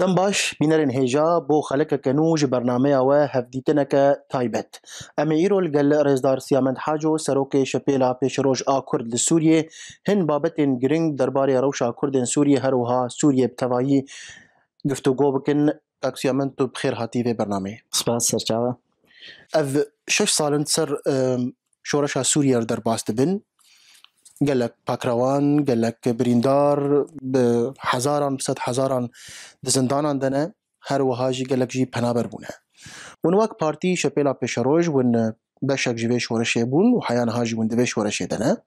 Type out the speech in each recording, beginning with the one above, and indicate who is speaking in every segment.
Speaker 1: دم باش بینرن هیجا بو خلک کنوج برنامه و هفدیتنک تایبت ام ایرو لگل رزدار سیامند حاجو سروک شپیلا پیشروج آ کرد لسوریه هن بابتن گرنگ درباره روشا کردن سوریه هروها سوریه بتوایی گفتگو بکن تاکسیامند تو بخیر هاتی به برنامه سپاس سرچاوه اف شش سالن سر شورشا سوریه در باست بن قال لك باكروان قال لك بريندار بحزاران بسد حزاران دزندان عندنا هر وهاجي قال لك جي بنابر بونه ون وك بارتي شبيلا بيشاروج ون بشك جيبيش ورشه بون وحيان هاجي ون دبيش ورشه دنا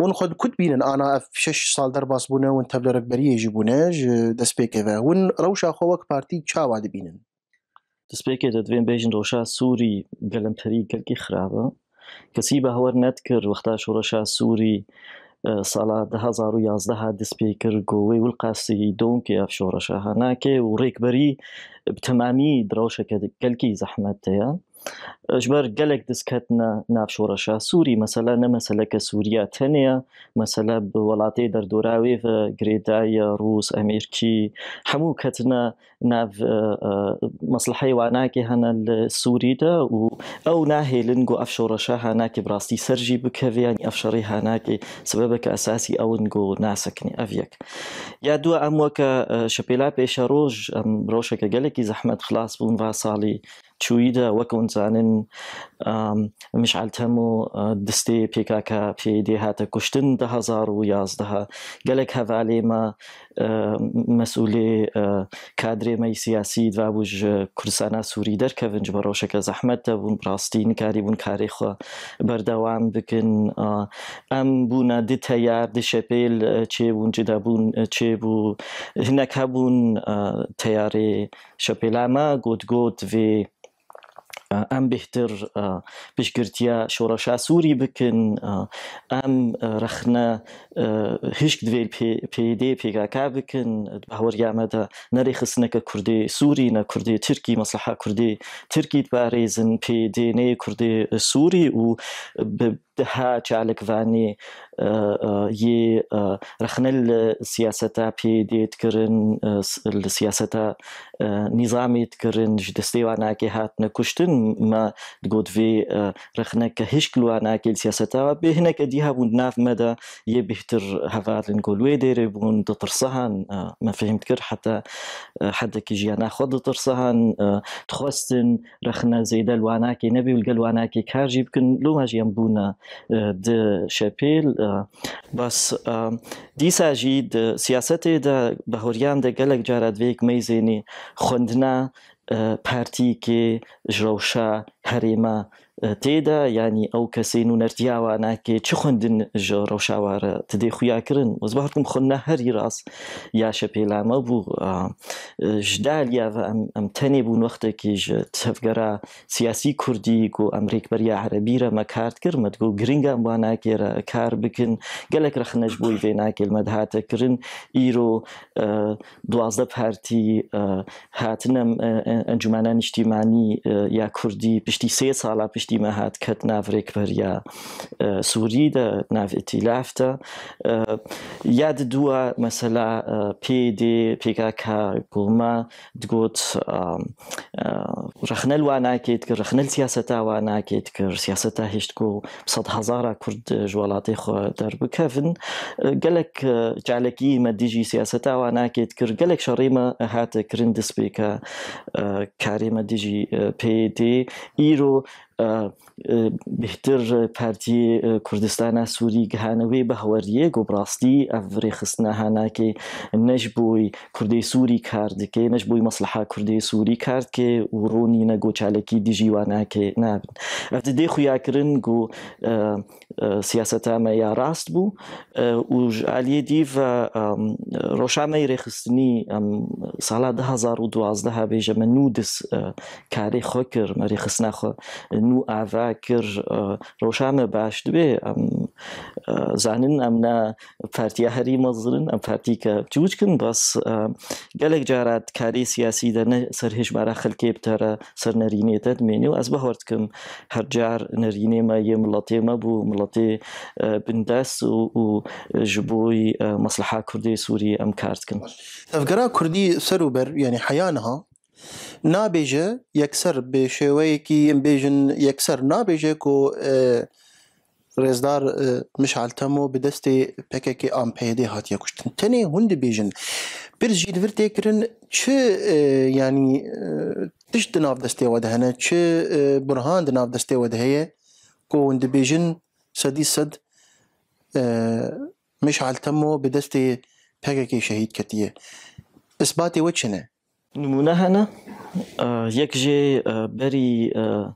Speaker 1: ون خود كنت بينن انا اف شش سال در باس بونه ون تبل ركبري يجي بونه
Speaker 2: دسبيكه ون روشا خو وك بارتي چا واد تشاوا دس دسبيكه دوين بيجن روشا سوري قلم طريق قلقي خرابه کەسی بە هەوەر نەت کرد وەختا شوڕەشا سووری ساڵا 1970 دەست پێی کرد گۆوەی وڵقاسی دۆنکی ئەف شۆڕەشە هەناکێ و ڕێکبەری تەمامی درۆشەکە کەلکی زەحمەت هەیە ژبەر گەلێک دەستکەت نافشۆڕەشە سووری مەسەلا نەمەسەلەکە سووریا تەنەیە مەسەلا وڵاتی دەردۆراوێ گرێدایە رووس ئەمریکی هەموو کەتنە ناو مەسلحی واناکی هەنە لە سووریدا و ئەو ناهێلن گۆ ئەفشۆڕەشە هاناکی بڕاستی سەرژی بکەویانی ئەفشەڕی هاناکی سبەبەکە ئەساسی ئەون گۆ ناسەکنی ئەڤەک یا دووە ئەم وەکە شەپێلا پێشە ڕۆژ ئەم ڕۆژەکە گەلێکی زەحمەت خلاص بوون وا ساڵی چوویدا وەکەونجانن مشعلتەم و دەستێ پێکاکە پێدێ هاتە کوشتن دههزار و یازدەها گەلێک هەڤالێمە مەسولێ کادرێمەی سیاسی دوابووژ کورسانە سووری دەرکەون بە ڕۆژەکە زەحمەت دەبوون ڕاستی نکاری بوون کارێخوا بەردەوام بکن ئەم بوونە دی تەیار دشەپێل چێبوون جدابوون چێبوو هینەکە بوون تەیارێ شەپێلامە گوتگوت vê ام بهتر بشگردیا شوراشا سووری بکن ئەم رەخنە هشت دوێ پیگا پێگاکا بکن باوەریامەدا نەری خستنەکە کوردی سوری نه کوردی ترکی کرده کوردی ترکیت بارێزن نه کوردی سووری و تها چالک وانی یه رخنل سیاستا پی دیت کرن سیاستا نظامیت کرن جدستی و آنکه هات نکشتن ما دگود وی رخنه که هشکل وانا که سیاستا و به هنک دیها بود ناف مدى یه بهتر هفار نقول وی دیره بوند ترصهن ما فهمت كر حتى حدا كي جيانا خود ترصهن تخوستن رخنا زيدا الواناكي نبي والقلواناكي كاجي بكن لو ما جيان بونا Euh, de Chapil. Euh, bas euh, dîsa jî di siyasetê de behoriyan de gelek carat vêk meyzênê xwendina partiyekê ji rewşa herêma تێدا ینی ئەو کەسین و نەرتیاوە ناکێ چ خوندن ژۆرە و شاوارە تدێ خویاکردن وەزبارکم خوندە هەری ڕاست یاشە پێلامە بوو ژدالیاە ئەم تەنێ بوون وەختێکیش تەفگەرا سیاسی کوردی و ئەمریک بەریا عەربیرە مەکارت کرد مەگو و گرنگام وا ناکێرە کار بکن گەلێک رەخنەش بووی وێ ناکێل مەدهاتەکردن ئیرۆ دوازدە پارتی هاتنم ئەنجومانە نیشتیمانی یا کوردی پشتی سێ ساڵا پشت پشتیمە هات کەت ناوێک بەریا سووری دە ناوێتی لافتە یاد دووە مەسەلا پD پێکK گوڵما دگوت رەخنەل وا ناکێت کە رەخنەل سیاسەتا وا ناکێت کرد سیاسەتا هێشت و هزار کورد ژوڵاتی خۆ دەربکەفن گەلک جالەکی مەدیژی سیاسەتا وا ناکێت کرد گەلێک شەڕیمە هاتە کرن دەستپێکە کاریمە دیژی پD ئیرۆ بهتر پارتی کوردستانە سووری گەهانەوەی بە هەوەریەک و بڕاستی ئەڕێخستنا هاناکێ نەش بۆی کوردی سووری کاردکێ نەش بۆی مەسلحا کوردی سووری کاردکێ و ڕۆنی نەگۆچالێکی دژیوانناکێ نابن ئەتە دێ خویاکردن گو سیاستامە یا ڕاست بوو وژعالیە دیڤ ڕۆژامەی ڕێخستنی ساڵا 2012 هابێژەمە نودس کارەی خۆ کرد مەریخستناخۆ نو آوا کرد ڕۆژانە باش دوی ئەم زانن ئەمنا هری مزرن ام ئەم که چوچ کن بس گلگ جارات کاری سیاسی دەنە سەر هێژمارە خەلکێ بتەرە سەر نەرینێتت مێنێ و ئەس بە هۆردکەم هەرجار نەرینێمە یە مڵەتێمە بوو مڵەتێ بندەست و ji bo و جبوی مصلحه کردی سوری ام کارت کن ser
Speaker 1: کردی سرو بر یعنی حیانها nabêje
Speaker 2: yekser bi
Speaker 1: şêweyekî em bêjin yekser nabêje ku Rêzdar Mişal Temo bi destê pekekê AMPD hatiye kuştin. Tenê hûn dibêjin bir jî li vir têkirin çi yanî tişt di nav destê we de hene çi burhan di nav destê we de heye ku hûn dibêjin sedî sed Mişal Temo bi destê pekekê şehîd ketiye. İsbatê we çi ne?
Speaker 2: المناهنة آه، يكجي آه، بري آه،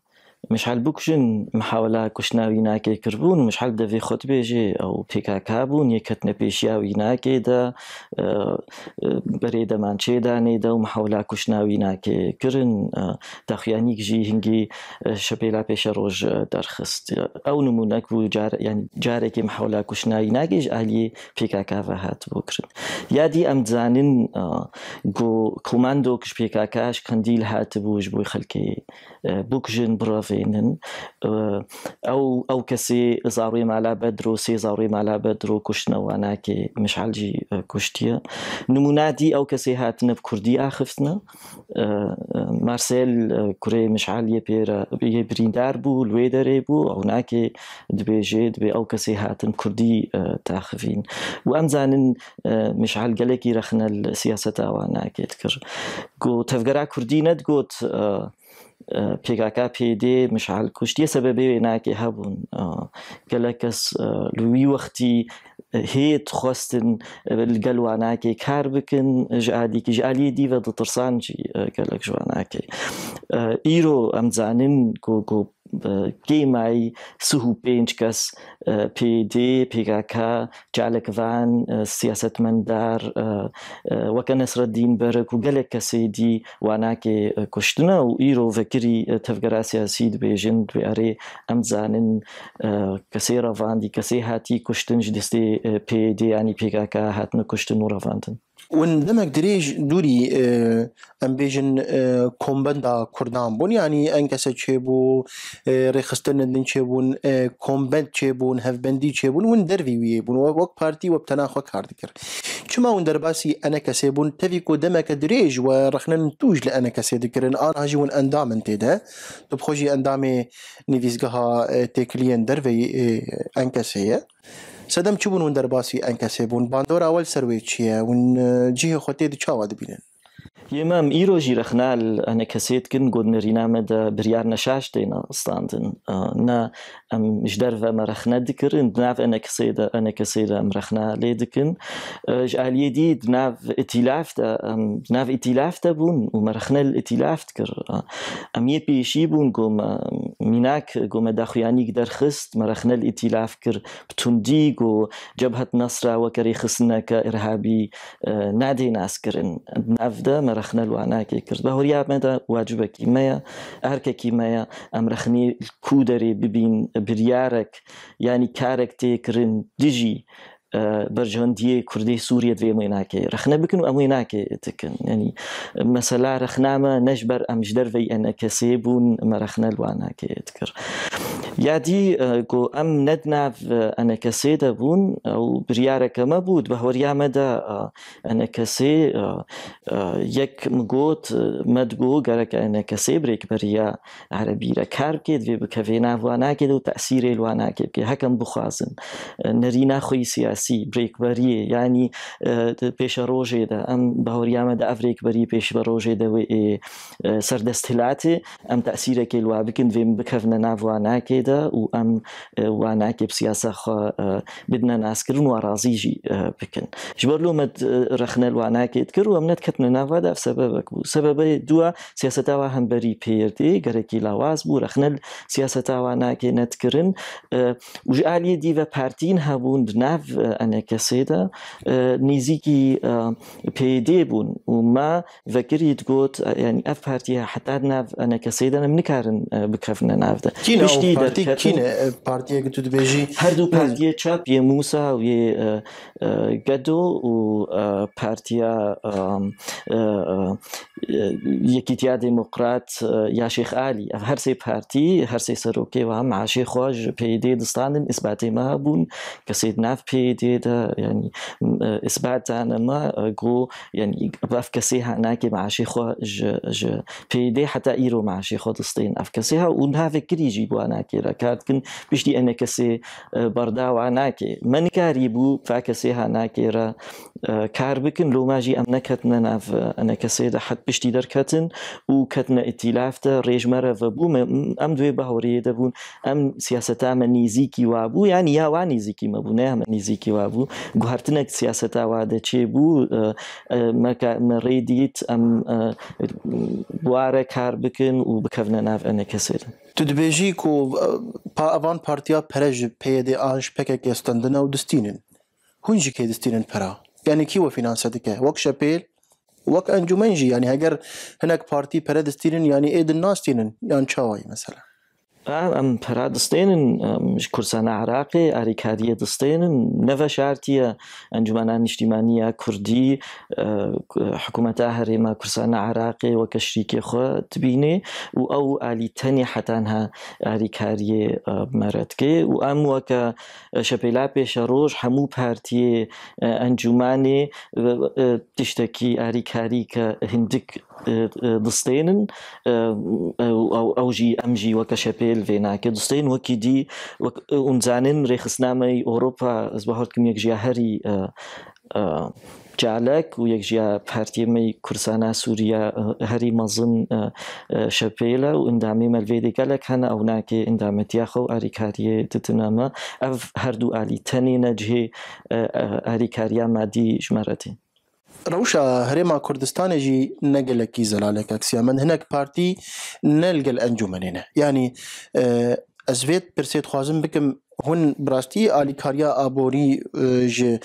Speaker 2: مشحال بکوژن محاولا کوشتناوی ناکەی کردبوون مشحال دەوێ خۆت بێژێ ئەو پێکاکا بوون یەکەت نەپێشیاوی ناکێدا بەرێ دەمانچێدانێدا و محاولا کوشتناوی ناکێ کردن داخیانی گژی هنگی شەپێلا پێشە ڕۆژ دەرخست ئەو نمونونەک بوو جارێکی محاولا کوشتناوی ناگەیش ئالی پێکاکاە هات بۆ کرد یادی ئەم زانن گۆ کوماندۆ کش پێکاکاش کەندیل هاتبووش بۆی خەلکی بکژن بڕف فين هن آه، او او كسي زاروی مالا بدرو سي زاروی مالا بدرو کوشتنەوە ناکێ مشعلجی کوشتیە آه، نمونادی ئەو کەسی هاتنە کوردی اخفتنا آه، مارسيل کوێ مش پێرە یە بریندار بو لێ بو او ناكي دبي دبێژێ دبێ او كسي هاتن كردي تاخفين و ئەمزانن مشعال گەلێکی رەخنە سیاست ئاوان ناکێت کرد گۆ تەفگەرا کوردی نەتگوت پێگاکە پێدێ مشعل کوشتیە سەبەبێ ناکێ آه. آه، لوي وقتي کەس لووی القلوة هناك كاربكن جادي آه، واناکەی کار بکن ژعادیکی ژعالی دیوە دترسانجی هناك ايرو امزانين كو كو گێمایی سوه و پێنج کەس پD پێگاک جالکڤان سیاستمەندار وەکە نەسرە دین بەرەک و گەلێک کەسێدی واناکێ کوشتنە و ئیرۆ ڤەکری تەفگەرا سیاسی دبێژن دوێرێ ئەم زانن کەسی ڕەڤاندی کەسی هاتی کوشتنج دەستی پD ینی پێگاک هاتنە کوشتن و ڕەڤاندن
Speaker 1: وندمك دريج دوري ام اه، بيجن كومبندا اه، كردان بون يعني انكسا اه، تشيبو ريخستن دن تشيبون كومبند تشيبون هاف بندي تشيبون وندرفي ويبون وك بارتي وبتناخو كاردكر چما وندر باسي انا كسيبون تفيكو دمك دريج ورخنا نتوج لانا كسيدكرن ان هاجي ون اندام انتيدا تبخوجي اندامي نيفيزغها تيكليان درفي انكسيه Sedem çi bûn hûn derbasî enkesê bûn? Bandora ewel ser wê çi ye? Hûn cihê xwedê di çawa dibînin?
Speaker 2: يمام إيروجي رخنال أنا كسيت كن قد نرينا مدى بريار نشاش دينا استاندن آه، نا أم جدر وما رخنا دكر دناف أنا كسيدا أنا كسيدا أم رخنا لي دكن آه، جا اليه دي دناف اتلاف دا أم دناف اتلاف دا بون وما رخنا الاتلاف دكر آه، أم يبي شي بون قوم ميناك قوم داخياني قدر خست ما الاتلاف كر بتندي قو جبهة نصرة وكري خصنا كإرهابي نادي ناس كرن دناف ده ئەمە رەخنە لواناکی کرد بە هۆریامەدا واجبەکی مەیە هەرکێکی مەیە ئەم ام رخني الكودري ببين بريارك يعني كاركتي كرن ديجي برجەوەندیە کوردی سووریت لێ ئەمەی ناکەی رەخنە بکن و ئەمەی ناکەێتکن يعني ینی مەسەلا ڕخنامە نەشبەر ئەمش دەرەی ئەنە کەسێ ما مەرەخنە لوان ناکەێت کرد. یادی گۆ ئەم نەدناو ئەنە کەسێ دەبوون ئەو بریارەکەمە بوو بە هۆریامەدا ئەنە کەسێ یەک مگۆت مەدگۆ گەرەکە ئەنە کەسێ برێک بەریا عربیرە کار بکێت بێ بکەوێ ناوان ناکێت دو تەسیرێ لوان ناکێت هەکەم بخوازن نەری ناخۆی سیاسی سیاسی برێکبەریە ینی پێشە ڕۆژێدا ئەم بەهۆریامەدا ئەفرێکبەری پێش بە ڕۆژێ دەوێ سەردەستهلاتێ ئەم تاسیرەکەی وا بکن دوێن بکەفنە ناواناکێدا و ئەم واناکێ سیاسە بدنە ناسکردن و ڕازیژی بکن ژبەر لومەت رەخنەل واناکێت کرد و ئەمنەت کەتنە ناوادا سەبەبک بوو سەبەبی دووە سیاسەتاوا هەمبەری پێردێ گەرەکی لاواز بوو رەخنەل سیاسەتاوا ناکێ نەتکردن وژعالی دیڤە پارتین هەبوون ناو أنا كسيدة آه، نزيكي بيدي آه، بون وما فكريت قوت آه، يعني أفهرتي حتى ناف انا كسيدة أنا منكارن بكفنا ناف كينا أو بارتي كينا بارتي كنت بيجي هردو بارتي تشاب يا موسى ويا قدو و بارتيا يكيتيا ديمقراط يا شيخ علي هر سي بارتي هر سي سروكي وهم مع شيخ بيدي دستان اثباتي ما بون كسيد ناف بيدي جديده يعني اسبعت آه، انا ما اقول يعني افكسيها هناك مع شيخ ج ج في دي حتى ايرو مع شي خودستين افكاسيها ونها فكري يجيبوا هناك ركات كن بيشتي انا كسي آه، برداو وعناكي من كاريبو فاكسيها هناك کار بکن لۆ ماژی ئەم نەکەتنە ناو ئەنەکەسێدا حەت پشتی دەرکەتن و کەتنە ئیتیلافدە ڕێژمەرەە بوو ئەم دوێ بەهورەیە دەبوون ئەم سیاستامە نزیکی وابوو یانی یاوا نزیکی مەبوو نامە نزیکی وابوو گوهرتنێک سیاستاوا دەچێ بوو ڕێدیت اه، اه، ئەم بوارە اه، کار بکن و بکەونە ناو ئەنەکەسێتن.
Speaker 1: Tu dibêjî ku avan partiya pere ji PYD a ji pekek estendine û distînin. Hûn ji kê distînin pera. يعني كيوا ناس هذيك وك شابيل وك انجومنجي يعني هاجر هناك بارتي بارادستين يعني ايد الناس تينن يعني تشاوي
Speaker 2: مثلا ئەم پەرا دەستێنن کورسانە عراقی ئاریکاریە دەستێنن نەڤە شارتیە ئەنجومانان نیشتیمانیە کوردی حکوومەتە هەرێمە کورسانە عراقی وە کەشتێکی خۆ تبینێ و ئەو ئالیتەنی حتانها ئاریکاریە مەرەتکێ و ئەم وەکە شەپەیلا پێشە ڕۆژ هەموو پارتیە ئەنجومانێ تشتێکی ئاریکاری کە هندک دستێنن ئەوژی ئەمژی وەکە شەپێل ڤێناکە دستین وەکی دی ئونجانن ڕێخستنامەی ئۆروپا ئەس بە هەڵکم یەکژیا هەری جالک و یەکژیا پارتیمەی کورسانە سووریا هەری مەزن شەپێلە و ئەندامی مەلوێدێکە لە کەنە ئەو ناکێ ئەندامەتیاخە و ئاریکاریە تتنامە ئەف هەردوو عالی تەنێ نەجهێ ئاریکاریا مادی ژمارەتی
Speaker 1: روشا هريما كردستان جي نقل كي زلالك اكسيا من هناك بارتي نلقى الانجمن هنا يعني آه، ازفيت برسيت خوازم بكم هون براستي الي كاريا ابوري آه، ج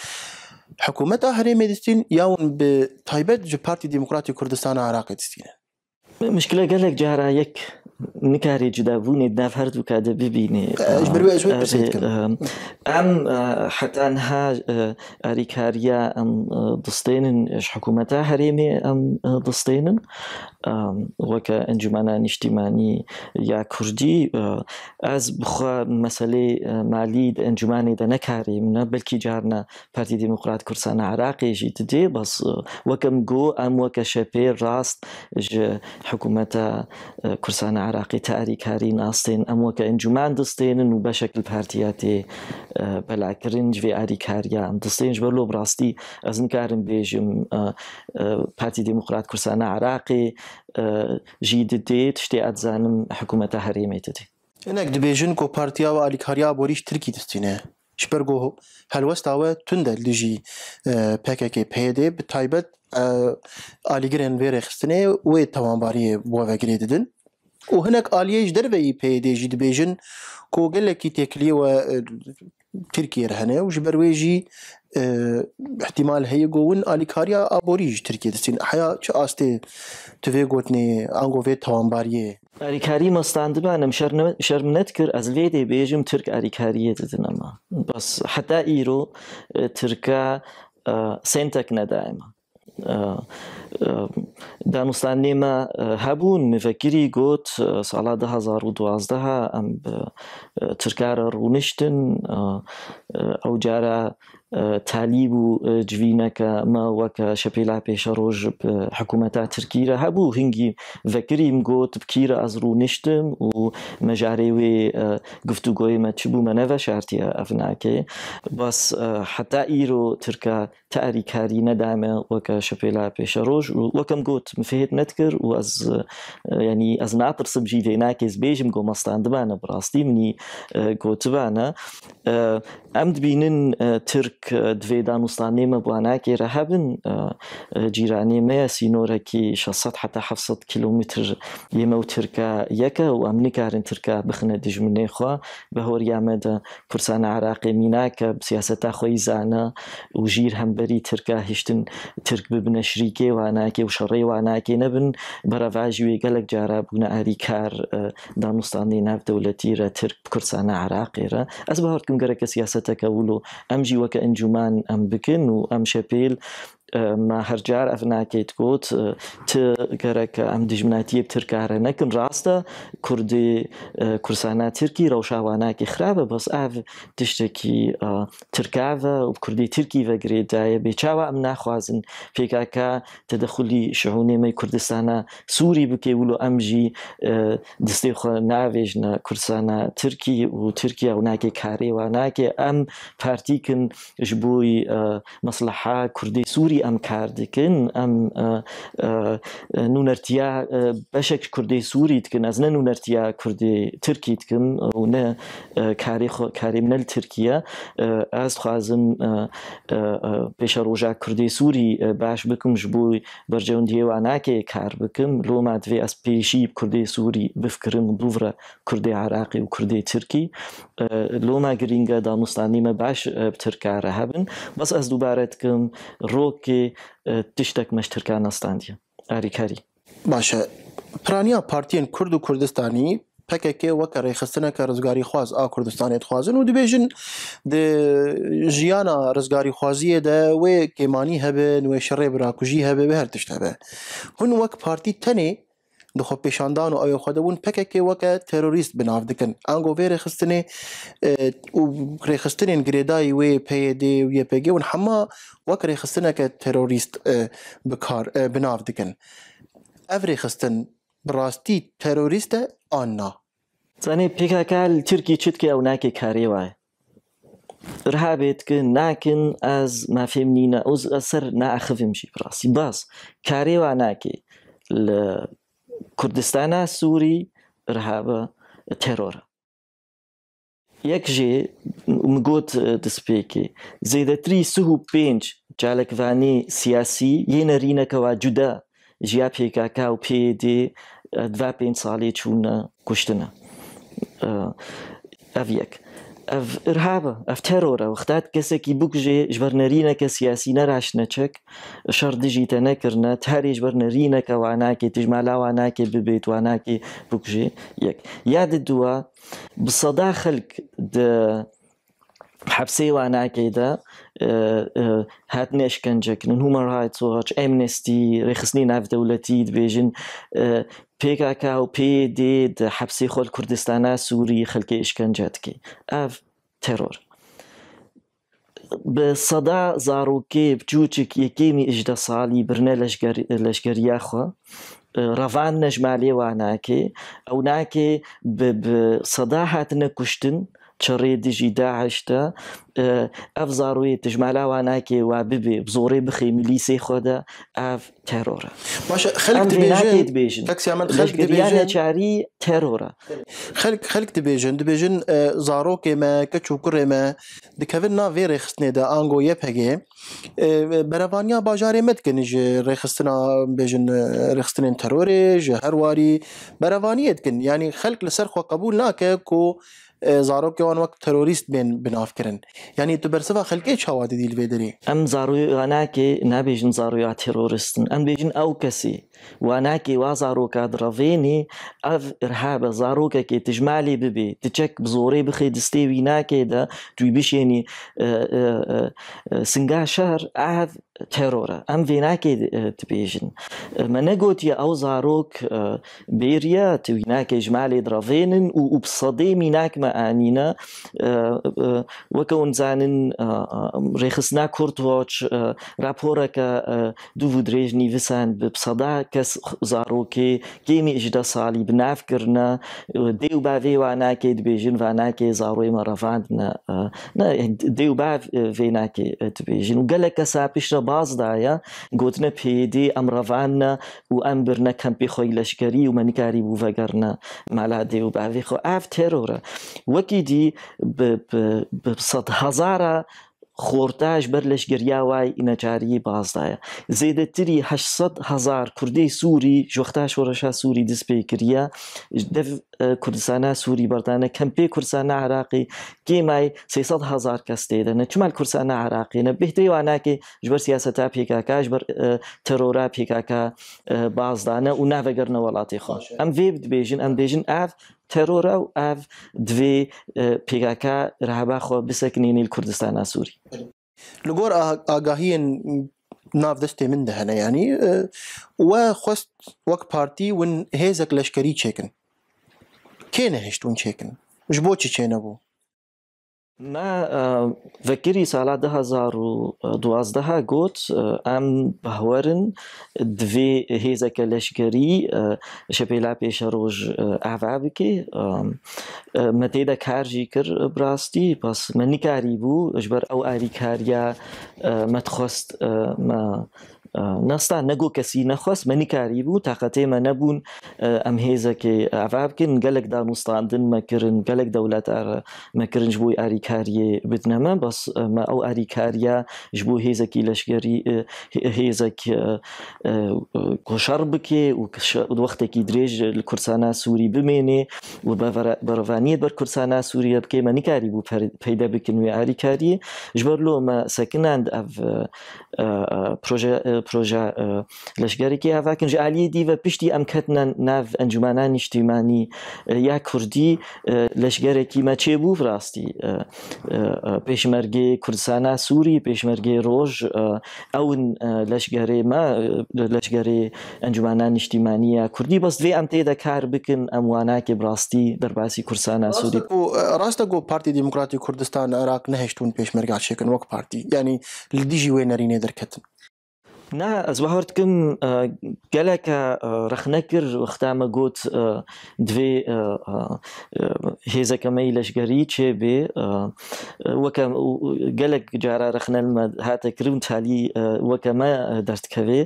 Speaker 1: حكومة هريمي دستين ياون بتايبت جو بارتي ديمقراطي كردستان عراقي دستين
Speaker 2: مشكلة قال لك جهرة يك نکاری جدابوونی داف هەردوو کادە ببینێ ئەم حتان ها ئاریکاریە ئەم دەستێنن حکوومەتە هەرێمێ ئەم دەستێنن وەکە ئەنجومانە نیشتیمانی یا کوردی ئەس بخوا مەسلەی مالی ئەنجومانی دە نەکاری منە بەلکی جارنە پارتی دموکرات کورسانە عراقێژی دێ بەس وەکەم گۆ ئەم وەکە شەپێ ڕاست حکوومەتە کورسانە عراقی تاریکاری ناستێن ئەم وەکە ئەنجومان دەستێنن و بە شکل پارتیاتێ بەلاکردنجێ ئاریکاریان دەستێنش بەر لۆ بڕاستی ئەزن کارم بێژم پارتی دموکرات کورسانە عراقی ژی دێت شتێ ئەزانم حکوومەتە هەرێمێتێ
Speaker 1: هەنێک دەبێژن کۆپارتیا و ئالیکاریا بۆریش ترکی دەستینە شپەرگۆ هەلوەستاوە توندە لژی پێکێکی پێدێ بە تایبەت ئالیگرێن وێرە خستنێ وێ تەوانباریە بۆ وەگرێ ددن وهناك هناك آليش دربي بي دي جي دبيجن كو قالك تاكلي و تركيا هنا وجبرويجي اه احتمال هي جوون اليكاريا ابوريج تركيا تسين
Speaker 2: حيا تش استي تفي قوتني انغو في توانباريه اليكاري ما استند انا مشر شرمنت از فيدي بيجم ترك اليكاريه تتنما بس حتى ايرو اه، تركا اه، سنتك ندائما دانوستان نێمە هەبوون نوێکگیری گوت ساڵا 2012 ئەم چرکارە ڕوونشتن ئەو جارە تالیب و جوینەکە ماوەکە شەپێلا پێشە ڕۆژ حکوومەتا ترکیرە هەبوو هنگی ڤەکریم گوت بکیرە ئەزڕوو نیشتم و مەژارێ وێ ما چ ما مەنەڤە شارتيا افناكي بس حتا ايرو تركا تاري كاري وەکە وك شبيلا ڕۆژ و وەکەم گوت مفهد نتكر و از يعني ئەس ینی ئەس ناترسم جیێ ناکەس بێژم گۆمەستان دبانە بڕاستی منی گوتبانە ام دبينن ترك دوێ دانوستانێمە بواناکێرە هەبن جیرانی مەیە سینۆرەکی 600 حتا 700 کیلومتر ئێمە و ترکە یەکە و ئەمنی کارن ترکە بخنە دژمنێ خوا بە هۆریامەدە کورسانە عراقی میناکە سیاسەتا خۆی زانە و ژیر هەمبەری ترکە هشتن ترک ببنە شریکێ واناکێ و شەڕێ واناکێ نەبن بەرەڤژوێ گەلک جارا بوونە ئاری کار دانوستانی ناودەولەتیرە ترک کورسانە عراقێرە ئەس بە هەرکم گەرەکە سیاسەتەکە ولو ئەمجی وەکە انجومان ام بكن و شابيل ما هەرجار ئەف ناکەیت گوت گەرەکە ئەم دژمناتیە ترکارە نەکن ڕاستە کوردی کورسانە ترکی ڕەوشاواناکی خراپە بەس ئاو تشتێکی ترکاوە و کوردی ترکی بەگرێدایە بێچاوە ئەم ناخوازن پێکاکە تەدەخلی شەهونێمەی کوردستانە سووری بکێ ولو ئەمژی دستی خۆ ناوێژنە کورسانە ترکی و ترکیا و ناکێ کارێوە ناکێ ئەم پارتیکن ژ بووی مەسلحا کوردی سووری ئەم کاردیکن ئەم نونەرتیا بەشێک کوردی سووریتکن ئەس نە نونەرتیا کوردی ترکیتکن و نە کاری منەل ترکیە ئەس خوازم پێشە ڕۆژا کوردی سووری باش بکم ژ بووی بەرجەوندیێوە ناکێ کار بکم لۆماتێ ئەس پێشی کوردی سووری بفکردن دوورە کوردی عراقی و کوردی ترکی لۆما گرینگە دامستانیمە باش ترکارە هەبن بەس ئەس دووبارەتکم ڕۆک گەلێکی تشتێک مەشترکانەستاندیە ئاریکاری باشە پرانیا پارتیان کورد و کوردستانی
Speaker 1: پکێکێ وەکە ڕێخستنەکە ڕزگاری خواز ئا کوردستانێت خوازن و دەبێژن ژیانە ڕزگاری خوازیە دە وێ کێمانی هەبێ نوێ شەڕێ براکوژی هەبێ بە هەر تشتە بێ هون وەک پارتی تەنێ دخۆپێشاندان و ئەوێ خۆدەبوون پکێکی وەکە تەرۆریست بناو دکن ئەنگۆ وێرە خستنێ ڕێخستنێن گرێدایی وێ پێدێ و یەپێگێ ون هەما وەک ڕێخستنەکە تەرۆریست بکار بناو دکن ئەف ڕێخستن بڕاستی تەرۆریستە ئانا
Speaker 2: زانێ پێککال ترکی چتکە ئەو ناکێ کارێ وایە رهابێت کە ناکن ئەس مافێم نینە ئەو ئەسەر ناخفمشی پراسی باس کارێوا ناکێ لە کوردستانە سووری ڕهابە تەرۆرە یەک ژێ گوت دەسپێکی زەیدەتری سوه و پێنج چالکوانی سیاسی یێنەرینەکەەوە جودا ژیا پێکاکا و پێدێ دوا پێ ساڵێ چوونە کوشتنە ئەڤەک ئەف ئرهابە ئەف تەرۆرە وەختات کەسێکی بکژێ ژبەرنەرینەکە سیاسی نەراش نەچەک شەر دژیتە نەکردە تاریش بەرنەرینەکە واناکێ تژمالاوە ناکێ ببێت واناکێ بکژێ یەک یادت دووە بسەدا خەلک حەبسەی واناکەیدا هات نشکنجەکنن هومەن ڕایت سۆڕچ ئەمنستی ڕێخستنی ناودەوڵەتی دبێژن پێکاک و پێ دێ حەبسی خۆل کوردستانە سووری خەلکی ئشکنجاتکی ئاف تەرۆر بە سەدا زارۆکێ بچوچێک یەکێمی ئیشدە ساڵی برنە لەشگەریاخوا ڕەوان نەژمالێ واناکێ ئەو ناکێ سەدا هاتنە کوشتن و چڕێدژی داهشتە ئەف زاڕوی تژمالاواناکێ وا ببێ بزۆڕێ بخێ میلیسی خۆدا ئاف تەرۆرە بێژنچاری تەرۆرە
Speaker 1: خەک دەبێژن دەبێژن زارۆکێمە کە چوکڕێمە دکەون ناوێ ڕێخستنێدا ئانگۆ یە پەگێ بەرەوانیا باژارێ مەتکنی ji rêxistina bêjin rêxistinên terorê ji herwarî berevaniyetkin yanî xelk li ser xwe qebûl nake ku زاروکیان وەک تەرۆریست بێن بنافکردن یعنی تو بەرسەوە
Speaker 2: خەلکی چاوا دیدی لێ دەری ئەم زارویاناکێ نابێژن زارویا تێرۆریستن ئەم بێژن ئەو کەسی واناکی وا زارۆکات ڕەڤێنێ ئەف ئرها بە زارۆکەکێ تژمالی ببێ تچەک زۆرەی بخێ دستێوی ناکێدا توی بشێنی سنگا شەر ئاف تەرۆرە ئەم وێ ناکێت تبێژن مە نەگوتیە ئەو زارۆک بێریە توی ناکە ژمالێ درڕڤێنن و و سەدەمی ناکمە ئانینە وەکەونزانن ڕێخستنا کورتوەچ راپۆرەکە دوو درێژنی وسان بە سەدا کەس زارۆکێ گێمی ئیشدا ساڵی بنافکردە دێ و باێ وا ناکێ دبێژین و ناکێ زاڕۆی مەڕەفاندە دێ و باێ ناکێ دبێژین و گەلە کەسا پیشە بازدایە گوتنە پێدی ئەم ڕەوانە و ئەم برنە کەمپی خۆی لەشکری و منکاری بوو بەگەرنە مالا دێ با باێ خو اف تێرۆرە وەکی دی بە هزاره خۆرتاش بەر لەش گریا وای ئینەجاری بازدایە زێدەتری 600 هزار کوردەی سووری ژۆختا شۆڕەشا سووری دەستپی کردە کوردستانە سووری بەردانە کەمپی کورسانە عراقی گێمای 300 هزار کەس تێدەنە چمال کورسانە عراقیە بهتری واناکی ژبەر سیاسەتا پێکاکاش بەر تەرۆرا پێکاکە بازدانە و ناوەگەرنە وڵاتی خۆش ئەم وێ بێژن ئەم بێژن ئاف terrora av dvi PKK رهبه خو بسکنین الكردستان سوری
Speaker 1: لگور آگاهی ناف دستي من دهنا يعني وخست وك بارتي ون هيزك لشكري تشيكن كينا هشتون تشيكن جبوتشي تشينا بو
Speaker 2: vekirî sala 2012 got em behwerin divê hêzeke leşkerî şepêla pêşe roj ev bike me tê de kar jî kir birastî bas me nikarî bû ji ber ew erî kariya me dixwast me نستان نەگۆ کەسی نەخواست مەنی کاری بوو تااقەتێمە نەبوون ئەم هێزەکەی ئاوا بکن گەلک داموستاندن مەکردن گەلک دەولەت مەکردنج بووی ئاریکاریە بدنەمە بەس ئەو ئاریکاریە ژ بۆ هێزەکی لەشگەری هێزەک کۆشار بکێ و وەختێکی درێژ لە کورسانە سووری بمێنێ و بەڕوانیت بەر کورسانە سووریە بکەی مەنیکاری بوو پەیدا بکن وێ ئاریکاریە ژبەر لۆمە سەکناند ئەف پرۆژە پرۆژە لەشگەرێکی هاواکنج عالیە دیوە پشتی ئەم کەتنە ناو ئەنجومانان نیشتیمانی یا کوردی لەشگەرێکی مەچێ بوو ڕاستی پێشمەرگێ کوردسانە سووری پێشمەرگێ ڕۆژ ئەون لەشگەرێمە لەشگەرێ ئەنجومانان نیشتیمانیە کوردی بەس دوێ ئەم تێدا کار بکن ئەم واناکێ بڕاستی دەرباسی کورسانە سووری
Speaker 1: ڕاستە گۆ پارتی دیموکراتی کوردستان عراق نهشتون پێشمەرگاشێکن وەک پارتی ینی دیژی وێنەرینێ دەرکەتن
Speaker 2: na zwahartkim galaka rakhnaker wakhtama got dve hezaka mailash gari chebe وكم قالك جارا رخنا المد هاتا كرم تالي وكما درت كفي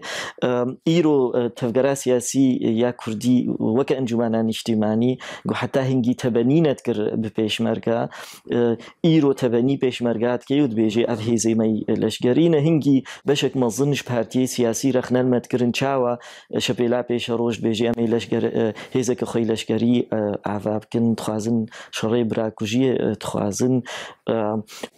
Speaker 2: ايرو تفقرا سياسي يا كردي وكا انجمانا اجتماعي حتى هنجي تبنينة كر ببيش مرقا ايرو تبني که یود بیجی بيجي افهي زي لشگری نه هنگی بشک مزنش بهارتي پارتی سیاسی رەخنەرمەتکردن چاوە شەپێلا پێشە ڕۆژ بێژی ئەمەی لەشگەر هێزەکە خۆی لەشگەری ئاوا بکن تخوازن شەڕێ براکوژیە تخوازن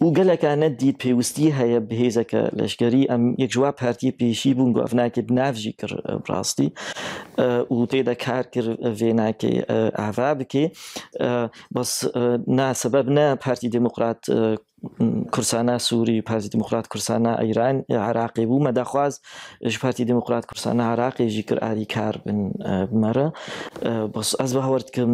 Speaker 2: و گەلەکانە دیت پێویستی هەیە بهێزەکە لەشگەری ئەم یەکجووا پارتی پێشی بوون گۆ ئەفناکرد ناوژی کرد ڕاستی و تێدا کار کرد وێناکێ ئاوا بکێ بەس ناسەبەب نە پارتی دموکرات کورسانە سووری پارتی دموکرات کورسانە ئەیران عراقی بوو مەداخواز ژ پارتی دموکرات کورسانە عراقیێژی کرد ئاری کار بن مەرە ئەس بە هەوردکەم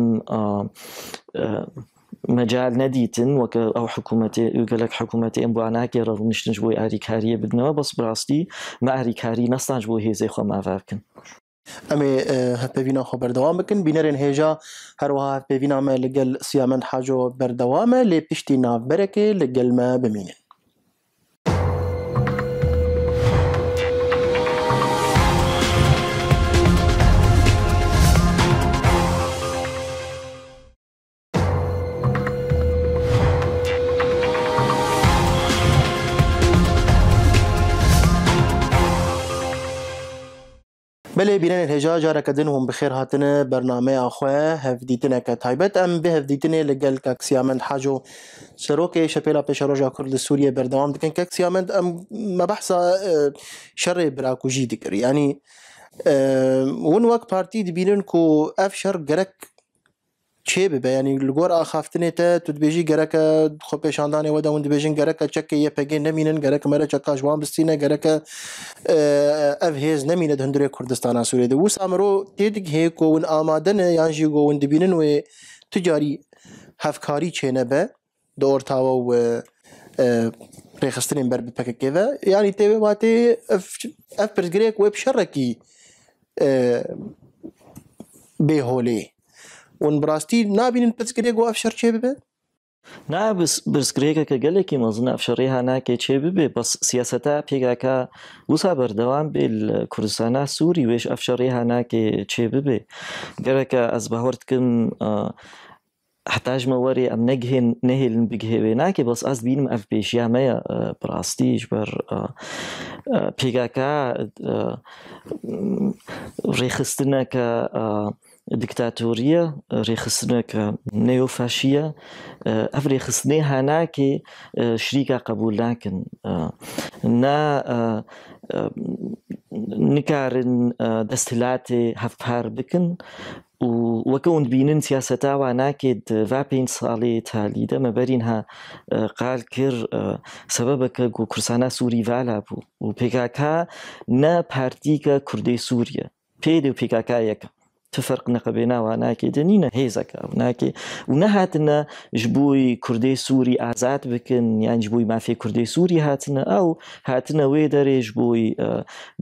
Speaker 2: مەجال نەدیتن وەکە ئەو حکوومەتی گەلک حکوومەتی ئەم بواناکێ ڕڕنیشتنج بۆی ئاریکاریە بدنەوە بەس بڕاستی مە ئاریکاری نەستانج بۆ هێزەی خۆماوا بکەن.
Speaker 1: ئەمێ پێوینا خۆ بەردەوام بکن بینەرێن هێژا هەروەها پێوینا مە لەگەل سیامەند حاجۆ بەردەوامە لێ پشتی ناوبەرەکێ ما بمینن بله بینن هجا جارا کدن هم بخیر هاتن برنامه آخوه هف دیتنه که تایبت ام به هف دیتنه لگل کاکسیامند سیامند حاجو شروک شپیلا پیش روژا کرد سوریه بردوام دکن کاکسیامند ام مبحثا آه، شر براکوجی دکر یعنی يعني، آه، ون وەک پارتی دبینن کو اف شر گرک چه ببه یعنی لگور آخافتنه ته تو دبیجی گرک خو پیشاندانه ودا اون دبیجن گرک چک یه پگی نمینن گرک مره چکا جوان بستینه گرک اف هیز نمینه هندره کردستان سوریه ده وس امرو تیدگ هی کو اون آمادنه یان جی کو اون دبینن و تجاری هفکاری چنه به دور تاوا و رخصتنين بربي بكا كذا يعني تي واتي اف اف برزغريك ويب شركي أه بهولي on brasti nabinin petsgrego afshar che bibe
Speaker 2: نه برزگرێکە کە گەلێکی مەزن ئەفشڕێها ناکێ چێ ببێ بەس سیاسەتا پێگاکە وسا بەردەوام بێ کوردستانە سووری وێش كي ناکێ چێ ببێ گەرەکە ئەس كم احتاج ما وري ام نجهن نهل بجهوي ناكي بس از بينم اف بيش يا مايا براستيج بر كا ريخستنا كا ديكتاتورية ريخصناك نيوفاشية أف ريخصني هناك شريكة قبول لكن نا نكارن دستلاتي هفهار بكن و وكون بينن سياسة تاوى ناكد فابين صالي تالي ده ما برينها قال كر سببك كو كرسانا سوري فالا بو وبيكاكا نا بارتيكا كردي سوريا بيدو بيكاكا يكا فرق نەقەبێناوە ناکێتنینە هێزەکە و ناکێ و نەهاتنە ژبووی کوردی سووری ئازاد بکن یانج بووی مافی کوردی سووری هاتنە ئەو هاتنە وێ دەرێژ بووی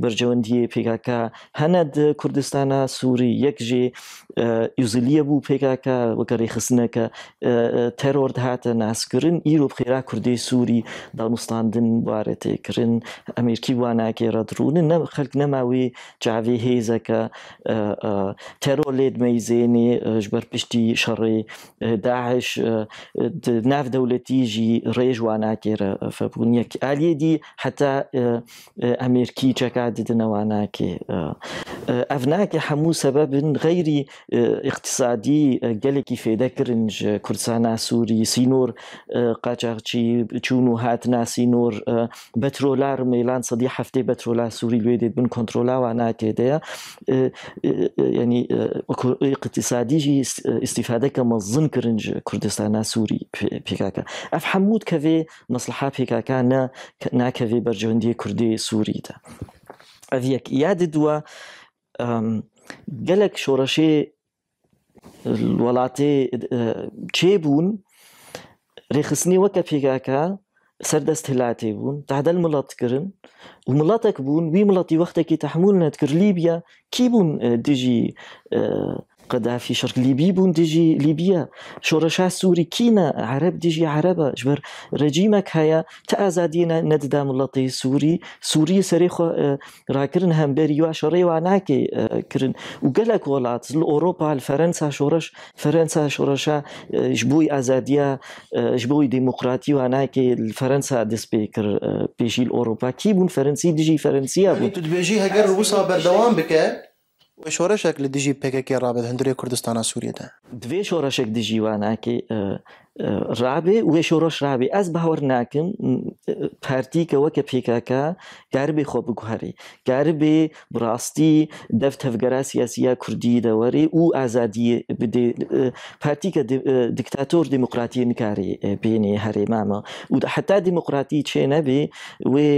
Speaker 2: بەرجەوەندیە پێکاکە هەند کوردستانە سووری یەکژێ یوزلیە بوو پێکاکە وەگەڕی خستنەکە تەرۆرد هاتە ناسکردن ئیرۆ خێرا کوردی سووری دامستاندن وارەتێکردن ئەمریکی واناکێ ڕەدرونن خەک نەماوی جاوی هێزەکە تێرۆ لید مەیزێنێ آه، جبر پشتی شر آه، داعش ناف دەولەتیژی ڕێژ واناکێرە فەبوونیەک ئالێدی حتا ئەمریکی چەکات دنەوە ناکێ ئەف ناکە هەموو همو سبب غەیری آه، اقتصادی گەلێکی فێدەکردنج کورسانە سوری سینور قاچاقچی چوون و هات سینور بترولار میلان صدی هفته بترولار سوری سووری لێ دێت و کۆنتترۆلاوە ناتێدەیە یعنی آه، اقتصادی آه، استفاده که مزن کرنج کردستان سوری پیکاکا اف حمود که مصلحه پیکاکا نه نا که برجندی کردی سوری ده اف یک یاد دوا گلک شورشه وڵاتێ چێبوون ڕێخستنی وەکە پێگاکە سردست هلاتي بون تعدى الملاط كرن وملاطك بون بي ملاطي وقتك تحمولنا تكر ليبيا كي بون ديجي أه في شرق ليبي بون ديجي ليبيا شورشا سوري كينا عرب ديجي عربة جبر رجيمك هيا تأزادينا نددا اللطي سوري سوري سريخ آه، راكرن هم بريوا شري واناكي آه، كرن وقالك ولات الأوروبا الفرنسا شورش فرنسا شورشا آه، جبوي أزادية جبوي ديمقراطي واناكي الفرنسا ديسبيكر بيجي الأوروبا كي بون فرنسي ديجي فرنسية بون
Speaker 1: تدبيجي قرر وصا بردوام بك شۆڕشێک لە دژی
Speaker 2: پێکەکی ڕابێت هەندێک کوردستانە سووریەدا دوێ شۆڕەشێک دژیواناکی ڕابێ وێشۆ ڕۆژ ڕابێ ئەس باوەڕ ناکەم پارتیکەوە کە پێکاکە گاربێ خۆ بگوهری گاربێ بڕاستی دەفت هەفگەرا سیاسیە کوردی دەوەێ و ئازادی بدێ پارتیکە دیکتاتۆر دموکراتی نکاری بێنێ هەرێ مامە و حتا دموکراتی چێ نەبێ وێ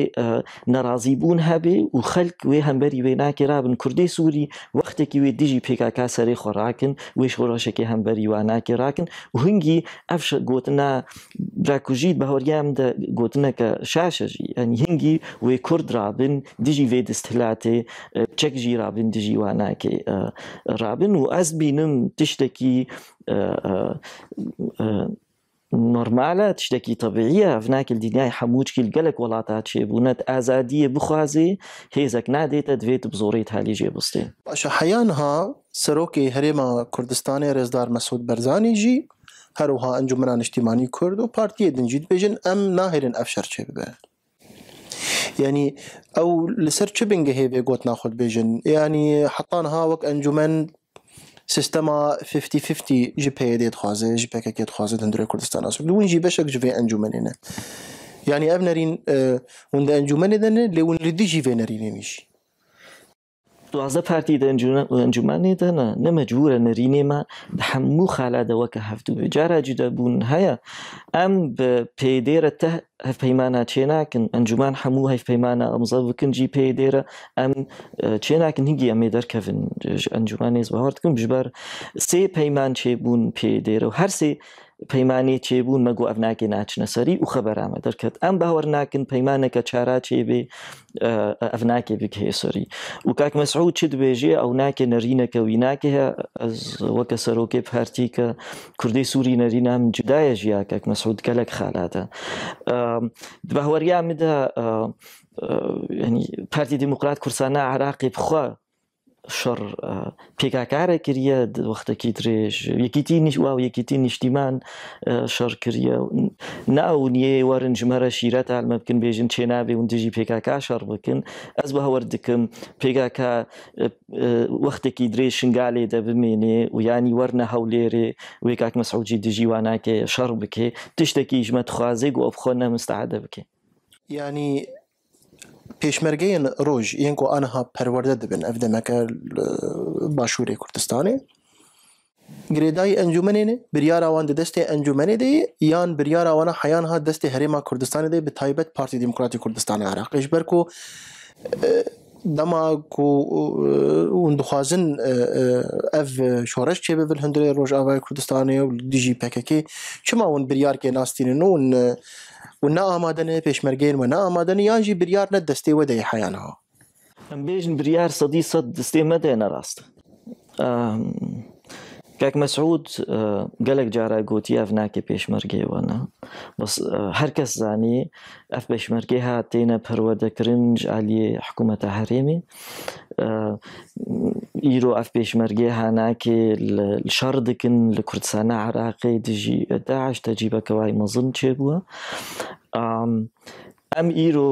Speaker 2: نەڕازی بوون هەبێ و خەلک وێ هەمبەری وێ ناکێرابن کوردی سووری وەختێکی وێ دژی پێکاکە سەری خۆڕاکن وێش خۆڕۆشێکی هەمبەری واناکێ راکن و هەنگی ئەف شاش گوتنا براکوژیت بە هۆریام گوتنەکە شاشەژی ئەنی هنگی وێ کورد رابن دژی وێ دەستهلاتێ چەکژی رابن دژی واناکێ رابن و ئەس بینم تشتێکی نۆرمالە تشتێکی تەبعە ناکرد دینای هەمووچکیل گەلک وڵاتە چێبوونەت ئازادیە بخوازی هێزەک نادێتە دوێت بزۆڕیت هالیژێ بستێ
Speaker 1: باشە حەیانها سەرۆکی هەرێمە کوردستانی ڕێزدار مەسود بەرزانیژی هر وها ئەنجومە نیشتیمانی کرد و پارتیە دنجیت بێژن ئەم ناهێرن ئەفشار چێ ببێ ینی ئەو لەسەر چ بنگە هەیە بێ گوت ناخۆت بێژن ینی حەتانها وەک ئەنجومەن سیستەما 5050 ji پێ دێت خوازێ ji پێکەکێت خوازە دەندرێ کوردستان ئاس دوون جی انجمن بەشێک جێ ئەنجومێنە ینی ئەف نەرین
Speaker 2: وندە ئەنجومێنێ دەنێ لێون جی اه، دیژی نرینه میشی تو دوازدە پارتی ئەنجومانێدەنا نەمەجبورە نەرینێمە هەموو خالادا وەکە هەفتوێ جاراجیدا بوون هەیە ئەم بە پێدێرە تە هەفپەیمانە چێناکن ئەنجومان هەموو هەفپەیمانە ئەمزە بکنجی پێدێرە ئەم چێناکن هیگی ئەمێ کن بجبر بەهارتکن پیمان چه بون پیده را و هەرسێ پەیمانێ چێبوون مەگو ئەف ناکێ ناچنە سەری و خەبەرامە دەکرد ئەم باوەەر ناکن پەیمانەکە چارا چێبێ ئەف ناکێ بکێ سەری و کاک مەسعود چ دوێژێ ئەو ناکێ نەرینەکە وی ناکێ وەکە سەرۆکێ هەرتی کە کوردی سووری نەری نام جدایە ژیا کاک مەسعود گەلک خالاتە بەهوەریان مدا ینی پارتی دیموکرات کورسانە عراقی بخوا شەڕ پێکاکارە کردە وەختەکی درێژ یەکیتی نیش وا و یەکیتی نیشتیمان شەڕ کردە ناو نیە وەرن ژمەرە شیرەت ئالمە بکن بێژن چێ نابێ و دژی پێکاکا شەڕ بکن ئەس بە هەوە دکم پێگاکە وەختێکی درێژ شنگالێ دەبمێنێ و ینی وەرنە هەولێرێ وی کاک مەسعوجی دژی واناکێ شەڕ بکێ تشتێکی ژمەت خوازێک و ئۆبخۆ نەمستعادە بکێ
Speaker 1: ینی pêşmergeyên roj yên ku aniha perwerde dibin ev demeke başûrê Kurdistanê Girêdayî encûmenê ne biryara wan di destê encûmenê de yan biryara wana heyan ha destê Herêma Kurdistanê de bi taybet Partî Demokratîk Kurdistanê Iraqê ji ber ku dema ku hûn dixwazin ev şoreş çêbivin hundirê Rojavayê Kurdistanê û dijî PKK çima hûn biryarkê nastînin û و amade pêşmergeyên we neamade yan jî biryar ne destê we de yê heyan ha.
Speaker 2: Em bêjin biryar sedî sed destê me de ne rast. کاک مەسعود اه، گەلێک جارە گوتیە ناکە پێشمەرگەیەوەە بەس هەرکەس اه، زانی ئەف پێشمەرگی هاتێنە پەروەدەکردنج عالیە حکوومەتە هەرێمی ئیرۆ اه، ئەف پێشمەرگێ هاناکێ شەڕ دکن لە کوردستانە عراقی دژی داعش تەجیبەکەوای مەزن چێ بووە ئەم ئیرۆ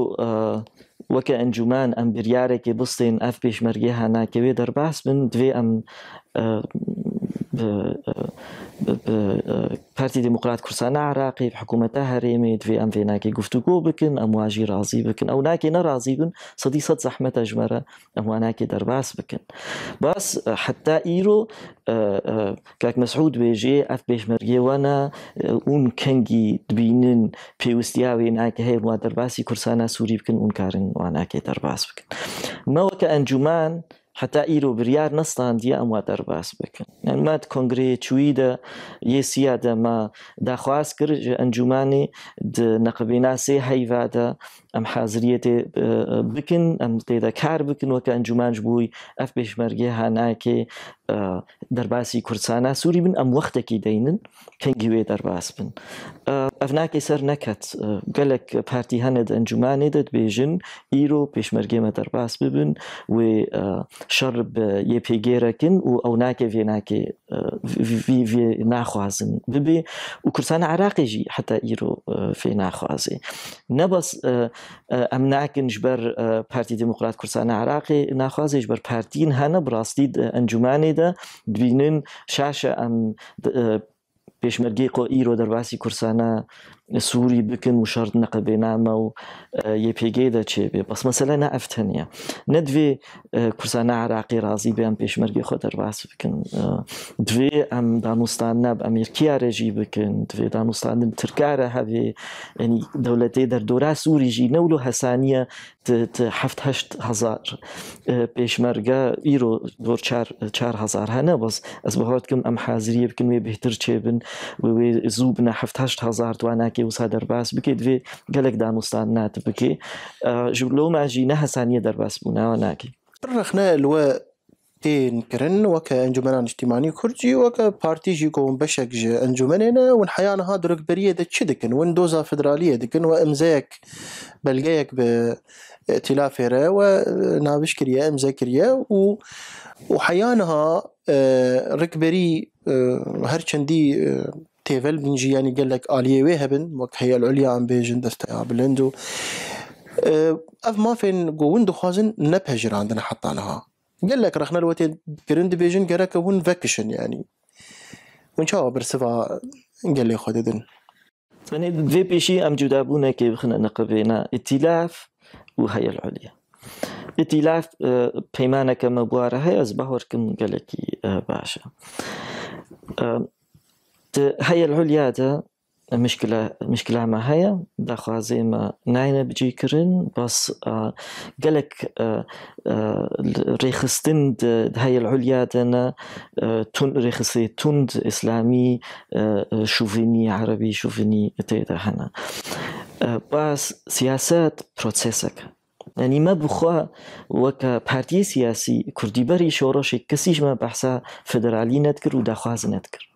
Speaker 2: وەکە ئەنجومان ئەم بریارێکی بستین ئەف پێشمەرگێ هاناکەوێ دەرباس بن دوێ ئەم بارتي ديموقرات كرسان عراقي بحكومة هريمي في ام في ناكي گفتگو بكن ام واجي راضي بكن او ناكي نراضي بكن صدي صد زحمة جمرة ام ناكي درباس بكن بس حتى ايرو آه، آه، كاك مسعود بيجي اف بيش مرغي وانا آه، اون كنجي دبينن في وستياوي ناكي هي درباسي كرسانا سوري بكن اون كارن واناكي درباس بكن ما وكأنجمان انجمان حتى ئیرۆ بریار نستان دیە ئەم واتەر باس بکەن ئەمات کۆنگرێ چویدە یە سیادە ما داخواست کرد ئەنجومی نەقبێناسی هەیوادە ئەم حازریە بکن ئەم تێدا کار بکن وەکە ئەنجومانج بووی ئەف پێشمەرگێ هاناکێ دەرباسی کورسانە سووری بن ئەم وەختێکی دەینن کەنگی وێ دەرباس بن ئەف ناکەی سەر نەکەت گەلک پارتی هەنێت ئەنجومانێ دەتبێژن ئیرۆ پێشمەرگێمە دەرباس ببن وێ شەڕ یە پێگێرەکن و ئەو ناکە وێ ناکێ ناخوازن ببێ و کورسانە عراقیژی حتا ئیرۆ فێ ناخوازێ نەبەس ئەم ناکنش بەر پارتی دموکرات کورسانە عراقی ناخوازیش بەر پارتین هەنە بڕاستی ئەنجومانێدا بینن شاشە ئەم پێشمەرگی قۆ ئیرۆ دەرباسی کورسانە سوري بكن وشرط نقبي نعمة ويبيجيدا اه، تشيبي بس مثلا نعرف تانية ندفي كرسانا اه، عراقي رازي بيان بيش مرقي خدر بحث بكن دوي ام اه، دانوستان نب امريكيا رجي بكن دوي دانوستان نب تركارا هذي يعني دولتي در دورة سوري جي نولو هسانية حفت هشت هزار بيش مرقا ايرو دور چار, چار هزار هنا بس از بهات كم ام حازرية بكن وي بهتر تشيبن وي زوبنا حفت هشت هزار دوانا كي وصا درباس بكي دفي قالك مستان نات بكي آه، لو ما جيناها ثانية درباس بونا وناكي
Speaker 1: طرخنا الوا تين كرن وكا انجمنان اجتماعي كردي وكا بارتي كون بشك جي انجمننا ونحيانا هاد ركبريه دا تشدكن وندوزا فدراليه دكن وامزاك بلقايك ب و نابش كريا امزا كريا و وحيانها آه، ركبري آه، هرشندي تيفل بنجي يعني قال لك اليه ويهبن وقت هي العليا ام بيجن دستيا بلندو أه، اف ما فين قوون خازن نبه عندنا دنا حطانها قال لك رخنا الوتين كرند بيجن قالك ون فاكشن يعني ون شاو برسفا
Speaker 2: قال لي خذ اذن يعني في بيشي ام جدابونا كي خنا نقبينا ائتلاف وهي العليا اتلاف أه، بيمانا كما هي از بهور كم قالك أه، باشا هاي العليا ده مشكلة مشكلة ما هي داخل زي ما ناينة بجي كرن بس آه، قالك آه آه ريخستن هاي العليا دنا آه، تون ريخستي تند إسلامي آه، شوفيني عربي شوفيني تيدا هنا بس سياسات بروسيسك يعني ما بخوا وكا بارتي سياسي كردي باري شورش كسيش ما بحثا فدرالي نتكر وداخل نتكر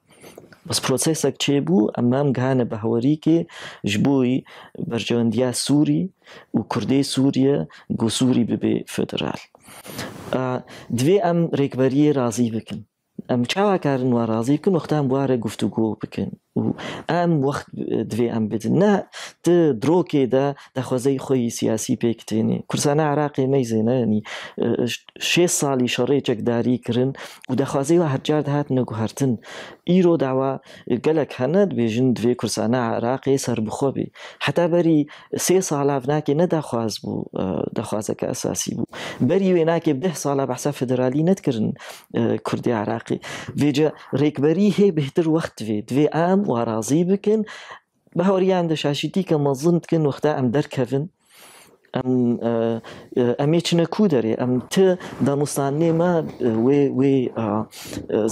Speaker 2: بەس پرۆسسێک چێ بوو ئەمام گانە بە هەوەریکێ ji بۆی بەرژەوەندیا سووری و کوردەی سووریە گوسووری ببێ فدرال دوێ ئەم ڕێکبەریە رازی بکن ئەم چاواکارن وا رازی بکن وەختان بوارە گفتوگۆ بکن ئەم وەخت دوێ ئەم بدن نا درۆکێدا دەخوازەی خۆی سیاسی پێکتێنێ کورسانە عراقی مەیزێنانی شێ ساڵی شەڕێکێک داری کردن و دەخوازەی و هەرجار هات نەگوهارتن ئیرۆ داوا گەلک هەنە دبێژن دوێ کورسانە عراقی سەر بخۆبێ حتا بەری سێ ساڵاف ناکێ نەداخواز بوو دەخوازەکە ئەساسی بوو بەری وێناکێ ده ساڵە بەحسا فدرالی نەتکردن کوردی عراقی وێجە ڕێکبەری هەیە بهتر وەخت دوێ دوێ ئام ئەم وا ڕازی بکن بە هەوریان دەشاشیتی کە مەزنتکن وەختا ئەم دەرکەون آه، آه، ام ئەمێ چنە کو دەرێ ئەم تە دانوستانێمە آه، وي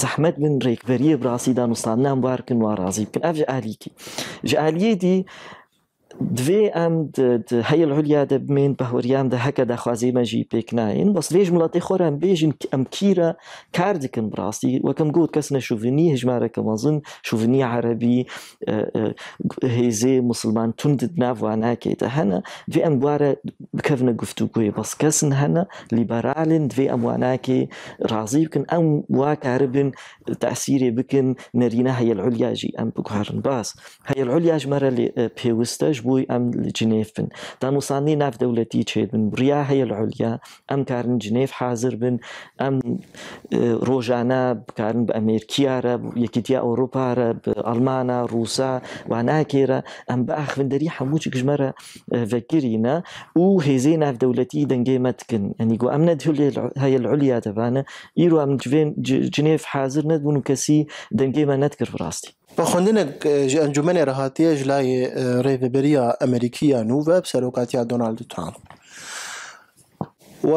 Speaker 2: زەحمەت بن ڕێکبەریە بڕاستی دانوستان نام بارکن وا ڕازی بکن ئەف عالیتی ژ عالیەدی دوێ ئەم هەیل هولیا دەبمێن بە هۆریان دە هەکە داخوازیمەژی پێک ناین بەس لێژ وڵاتی خۆران ام ئەم کیرە کار دکن بڕاستی وەکەم گوت کەس نە هجمارة هژمارەکە مەزن شوڤنی عەربی هێزێ مسلمان تندد تونت ناوان ناکێتە هەنە دوێ ئەم بوارە بکەونە گفتو گوێ بەس کەسن هەنە لیبەرالن دوێ ئەم واناکێ ڕازی بکن ئەم وا کاربن تاسیرێ بکن نەرینە هەیە العلیاژی ام بگوارن باس هەیە العلیاژ مەرە پێوستەش بوي ام جنيفن دا نوصاني ناف دولتي تشيد من ريا العليا ام كارن جنيف حاضر بن ام روجانا كارن بامريكيا رب يكيتيا اوروبا رب المانا روسا وانا كيرا ام باخ من دري حموش كجمره فكرينا و هيزي ناف دولتي دنجي متكن يعني جو ام ندهل هاي العليا تبعنا يرو ام جنيف حاضر ندبون كسي دنجي ما نذكر براستي
Speaker 1: Ba xwendinê ji encûmenê rehatiye ji layê Rêveberiya Amerîkî ya nû ve serokatiya Donald Trump. و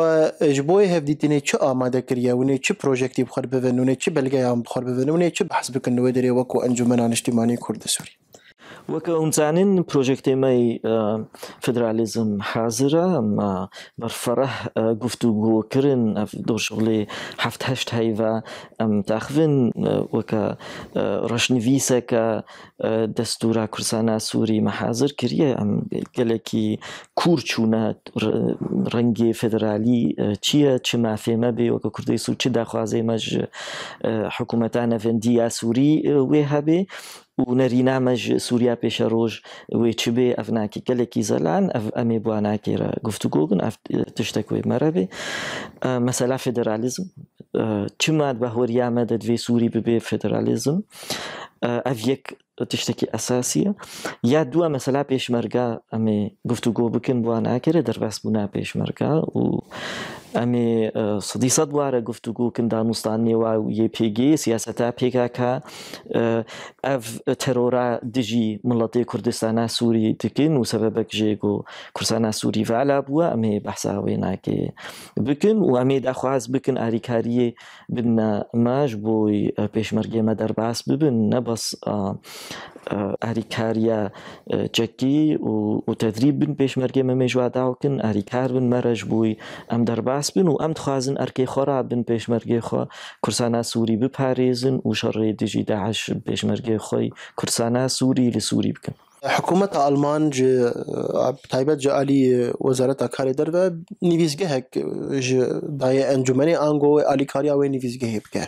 Speaker 1: ji bo hevdîtinê çi amade kiriye hûn ê çi projektî bixwe bivin hûn ê çi belgeyan bixwe bivin hûn ê çi behs bikin wê derê wekû Encûmena Niştimanî Kurd Sûrî.
Speaker 2: وەکە ئەوزانین پرۆژێکتێمەی فدرالیزم حاضرە بەرفەرەح گفت و گۆکردن دۆشڵێ هەفت هەشت هەیڤ ئەم تاخن وەکە ڕەشنویسەکە سوری محاضر کریه مەحازر کری که کور کورچونه رنگی فدرالی چییە چ مافێمە به وەکە کوردی سو چ از مەژ حکوومەتانە سوری یا سووری ها بی و وی سووریا پێشە افناکی وێ چ زلان اف امی بواناکی را گفتو گوگن اف تشتکوی مره بی مسئله فدرالیزم چ به بە مدد وی سوری ببێ فدرالیزم ئەف یک تشتکی ئەساسیە یا دووە مەسەلا پێشمەرگا ئەمێ بکن بکەم در در دەرباس بوونا پێشمەرگا و ئەمێ سەدیسە وارە گفتوگوکن دانوستانی وا یە پێگەی سیاسەتا پێکاکە ئەف تەرۆرا دژی مڵەتی کوردستانە سووری تکن و سەبەبەک ژێک و کورسانە سووری ڤالا بووە ئەمێ بەحساوێ ناکێ بکن و ئەمێ داخواست بکن ئاریکاریە بنە ماش بۆی پێشمەرگێمە دەرباس ببن نەبەس ئەریکاریە چەکی و تەدری بن پێشمەرگێمە مێژواداوکن ئەریکار بن مەرەش بووی ئەم دەرباس باس بن و ئەم دخوازن ارکی خورا بن پیشمرگی خوا کرسانه سوری بپاریزن و شەڕێ دیجی داعش پیشمرگی پێشمەرگی خۆی کورسانە سووری لە سووری بکەن.
Speaker 1: حکوومەتە ئەلمان تایبەت جعالی وەزارەتە کاری دەرە نویزگەهێک دایە ئەنجومی ئانگۆی ئالیکاریاوەی نویزگەهێ بکە.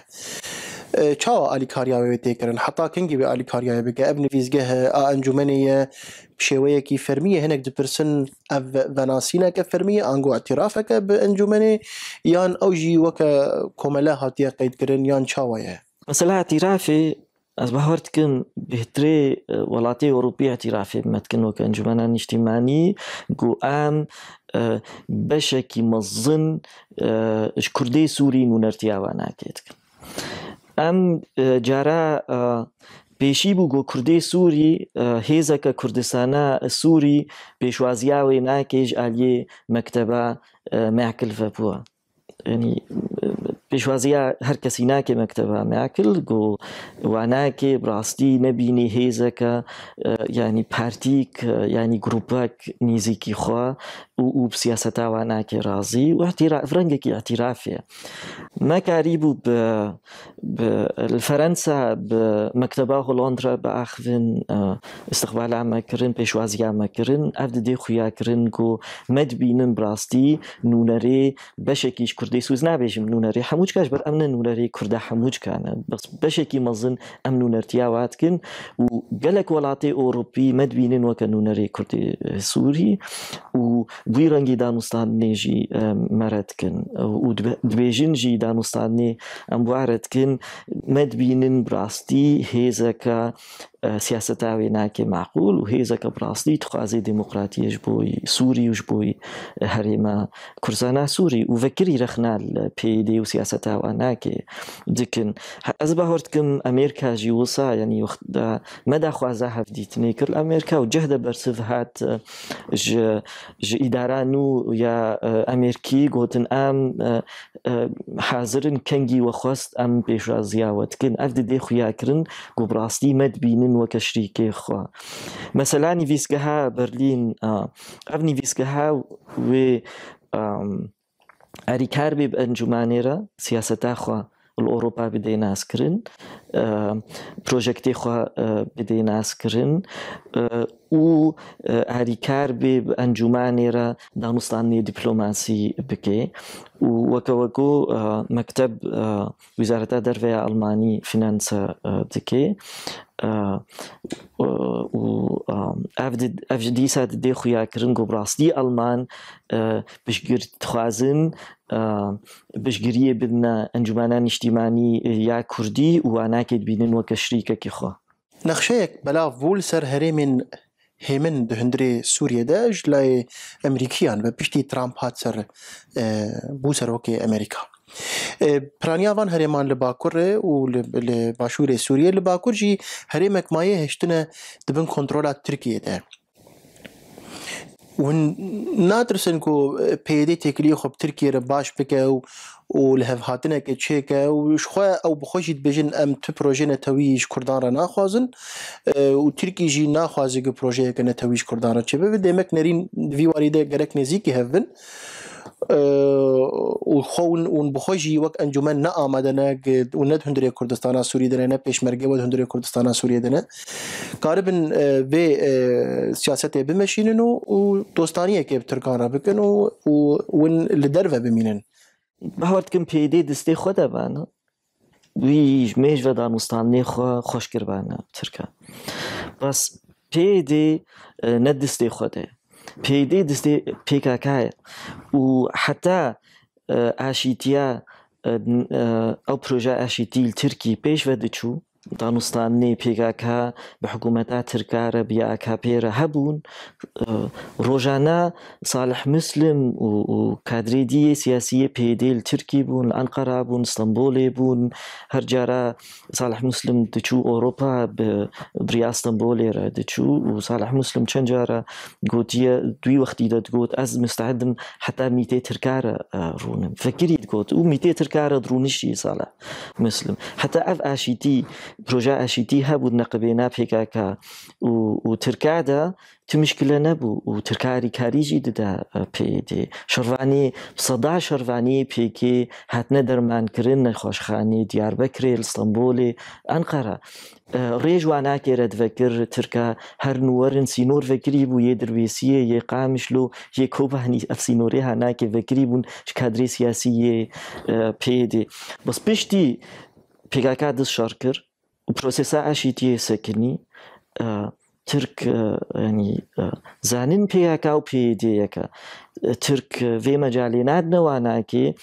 Speaker 1: چاوا ئالی کاریاوێ تێکردن حتا کنگی به بگه بێ ئالی کاریاە بگە ئەبنی ویزگەهە هنگ ئەنجومەنەیە پرسن فەرمیە هەنێک که بەناسیینەکە انگو اعتراف که به انجمنی یان اوجی ئەوژی وەکە هاتیا قید قیتگرن یان از چاوایە
Speaker 2: مەسەلا ئەتیرافێ ئەس بەهردکن بهترێ وڵاتی ئەوروپی ئەتیرافێ بمەتکنەوە کە ئەنجومەنە نیشتیمانی گوئان بەشێکی مەزن سوری سووری آوانه ناکێتکن. ئەم جارە پێشی بوو گۆ کوردی سووری هێزەکە کوردستانە سووری پێشوازیاوێ ناکێژ ئالیێ مەکتتەبە ماکلفەپووە ینی پێشوازیە هەر کەسی ناکێ مەکتتەبە ماکل گۆ واناکێ ڕاستی نەبینی هێزەکە ینی پارتیک ینی گروپەک نزیکی خوا و سیاسەتاوا ناکێ ڕازی ڕەنگێکی ئاتیرافێ مەکاری بوو فەرەنسا مەکتتەبا هۆلۆندرا بە ئاخن استقبالامەکردن پێشوازیامەکردن ئەفدە دێ خویاکردن گۆ مەدبینن بڕاستی نوونەرێ بەشێکیش کوردی سوز نابێژم نوونەرێ هەموو هەمووچکاش بەر ئەم نەنورەری کووردا هەمووچکانە بەشێکی مەزن ئەم نونەرتیا واتکن و گەلک وڵاتی ئۆروپی مەدبینن وەکە نونەری کوردی سووری و دوی ڕەنگی دانوستان نێژی مەرەتکن و دوێژنژی دانوستانی ئەم وارەتکن مەدبینن براستی هێزەکە آه، سیاستاوێناکێ معقول و هێزەکە بڕاستی تخوازی تخازي ديمقراطيه جبوي سوري وجبوي هەرێمە کورسانە سوري وفكري رخنا البي دي و سیاستاوان ناکێ دکن ئەز امريكا هۆردکم ئەمریکاژی وسا ینی يعني وختدا مەدا خوازە هەفدیتنی کرد ئەمریکا و جەهدە بەرسف هات ji îdaran û ya Amerîkî gotin em hazirin kengî wexwast em pêşraziya we dikin ev didê xuya kirin got وكشريكي خوا مثلا نيفيسكها برلين اف آه، نيفيسكها و اريكار بيب انجمانيرا سياستا خوا الأوروبا بدي ناسكرن أه، بروجكتي خوا بدي ناسكرن أه، و هاريكار آه، بأنجماني را دانستاني دبلوماسي بكي و وكوكو أه، مكتب آه، وزارة درفية ألماني فينانسا بكي ئەف دیسا دێ خویاکردن و ڕاستی ئەلمان بشگرتخوازن بشگریە بدنە ئەنجومانە نیشتیمانی یا کوردی واناکێت بینن وەکە شریکەکی خۆ
Speaker 1: نەخشەیەک بەلا ڤول سەر هەرێمێن هێمن دهندرێ سووریەدەژ لای ئەمریکیان بە پشتی ترامپ هاات سەر بوو سەرۆکی ئەمریکا پرانیا وان هرمان li Bakurê û li Başûrê Sûriyê li Bakur jî herêmek mayê heştine dibin kontrola Tirkiyê de. Hûn natirsin ku e, pêdê têkiliyê xwe bi Tirkiyê baş bike û û li hevhatinekê çêke û ji xwe ew bi xwe jî dibêjin em tu projeyê netewî ji Kurdan re naxwazin e, û Tirkî jî naxwazî ku projeyeke netewî ji Kurdan re çêbe vê demek nerîn vî warî de gerek nêzîkî hev bin. خون اون بخوجی وک انجمن نه آمدنه اون نه هندری کردستان سوریه دنه نه پیشمرگه و هندری کردستان سوریه دنه کاربن به سیاست بمشینن و دوستانیه که ترکان را بکن
Speaker 2: و اون لدر و بمینن بهارت کم پیده دسته خود بانه ویش میج و دانستانی خو خوش کربانه ترکان بس پیده نه دسته خوده PID دستي PKK وحتى اشيتيا او بروجا اشيتي التركي بيش فادتشو دانوستانی به حکومت حکوومەتە ترکارە بیاکە پێرە هبون روزانه اه، صالح مسلم و کادری دی سیاسی پیدل ترکی بون بوون بون استانبول بون هر جارا صالح مسلم دچو اروپا به دچوو استانبول را دچو و صالح مسلم چند جارا گوتیە دوی وقتی داد دەتگوت از مستعدم حتا میتێ ترکارە رونم اه، فکریت گوت و میتێ ترکارە درونیشی صالح مسلم حتی اف اشیتی پروۆژە ئەشیتی هەبوو نەقبێ ناپێکاکە و ترکادا تمشکلە نەبوو و ترکاری کاریژی ددا پێدێ شەڕوانی سەدا شەروانی پێکێ هاتنە دەرمانکردن نەخۆشخانی دیاربەکرێ ئستمبولێ ئەنقەرە ڕێژ واناکێرە دەکرد ترکە هەر نوەرن سینۆر بەکری بوو یە دروێسیە یە قامشل و یە کۆبانی ئەفسینۆری هاناکێ بەکری بوون کادری سیاسی پێدێ بەس پشتی پێگاکە دەست شار کرد پرۆسێسا ئاشی تێسەکردنی ترک ینی زانین پێیەکە و پێدەیەەکە ترک vê mecalê nadnewanakê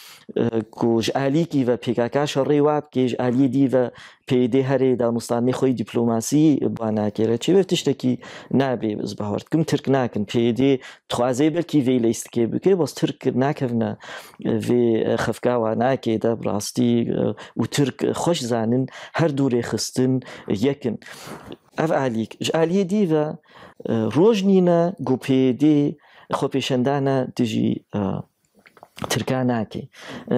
Speaker 2: ku ji alîkî ve pêkaka şerê wabkê ji aliyê dî ve pêdê herê damostanê xۆی دیپلوماسی banakêre çêvê tiştekî nabê biz bahwar kim tirk nakin pêdê dixwazê belkî vê lêstikê bike bas tirk nakevne vê xefka wanakê de bi rastî û tirk xweş zanin her dûrê xistin yekin ev alîk ji aliyê dî ve rojnîne gopêdê خو بيشندانا تجي تركاناكي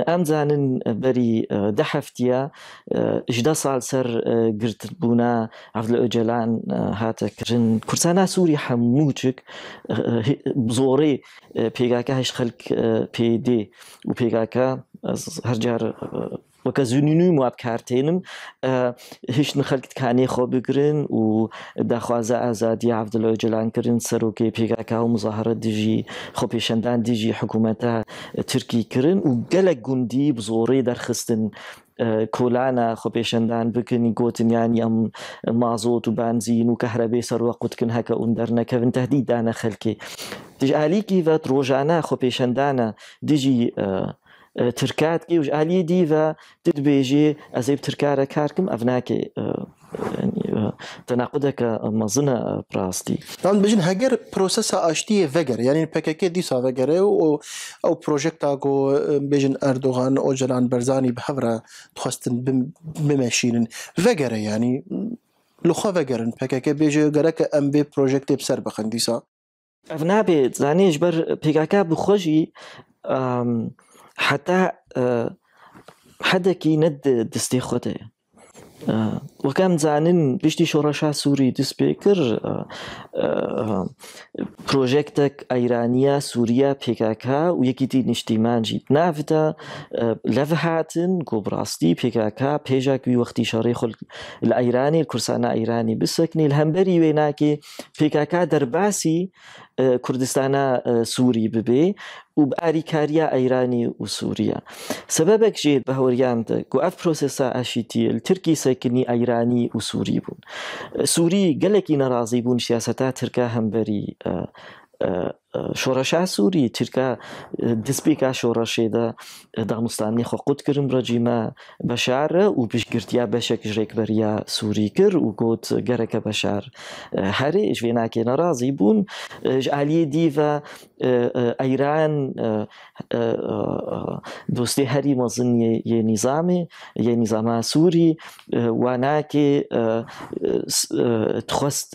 Speaker 2: ئەمزانن بەری ده هەفتە ژدە سال سەر گرت بوونا ئەف لە ئۆجلان هاتە کردن کورسانە سووری هەمووچک زۆڕی پێگاکە هەش خەک پێدێ و پێگاکە وەکە زونینوی و بکارتێنم هیچ نخەلکتکانەی خۆ بگرن و داخوازە ئازادی عفتلەوە جلانکردن سەرۆکی پێگاکە و مزاهرە دژی خۆ پێشەندان دیژی حکوومەتە ترکی کردن و گەلە گوندی بزۆڕی دەرخستن uh, کۆلانە خۆپێشەندان بکنی گوتنیان ئەم مازۆت و بانزین و کە هەرەبێ سەروە قوتکن هەکە ئەوون دەرنەکەون تهدیدانە خەلکی دژ علیکی بەت ڕۆژانە خۆپێشەندانە دژی ترکاتکی وش علی دیڤە دبێژێ ئەزیب ترکارە کارکم ئەف ناکێ تەناقودەکە مەزنە پڕاستی دان بژین هەگەر پرۆسەسا ئاشتیە ڤگەر یانین پەکەکە دیسا ڤگەرێ
Speaker 1: و ئەو پرۆژێکتا گۆ بێژن ئەردۆغان ئۆجلان بەرزانی بەهەورە خواستن بمەشینن ڤگەرە ینی لخوا ڤگەرن پەکەکە بێژێ
Speaker 2: گەرەکە ئەم بێ پرۆژێکتێ بسەر بخەن دیسا ئەف نابێت زانێش بەر پێکاکە بخۆشی حتا حدەکی نەت دەستی خۆتەیە وەکەم زانن پشتی شۆڕەشا سووری دەست پێ کرد پرۆژێکتێک ئەیرانیا سووریا پێکک و یەکیتی نیشتیمانجی ناویتە لەڤ هاتن گۆبڕاستی پێکک پێژاکی وەختی شەڕی خل لە ئەیرانی کورسانە ئەیرانی بسکنی هەمبەری وێناکی پێکک دەرباسی کوردستانە سووری ببێ و باری کاریا ئەیرانی و سووریا سببەک ژێت بە هەوریاندا گو ئەف پرۆسسا ئاشیتیل ترکی سەکننی ئەیرانی و سووری بوون سووری گەلێکی نەڕازی بوون سیاسەتا ترکە هەمبەری شۆڕەشا سووری ترکە دەستپێکا شۆڕەشێدا دامستانی خۆقوت کردم ڕەجیمە بەشارە و پیشگرتیا بەشێک ژێکبەریا سووری کرد و گوت گەرەکە بەشار هەرێش وێناکێنە ڕازی بوون ژعالیە دیڤە ئەیران دۆستی هەری مەزن یە نیزامی یە نیزاما سووری واناکێ تخواست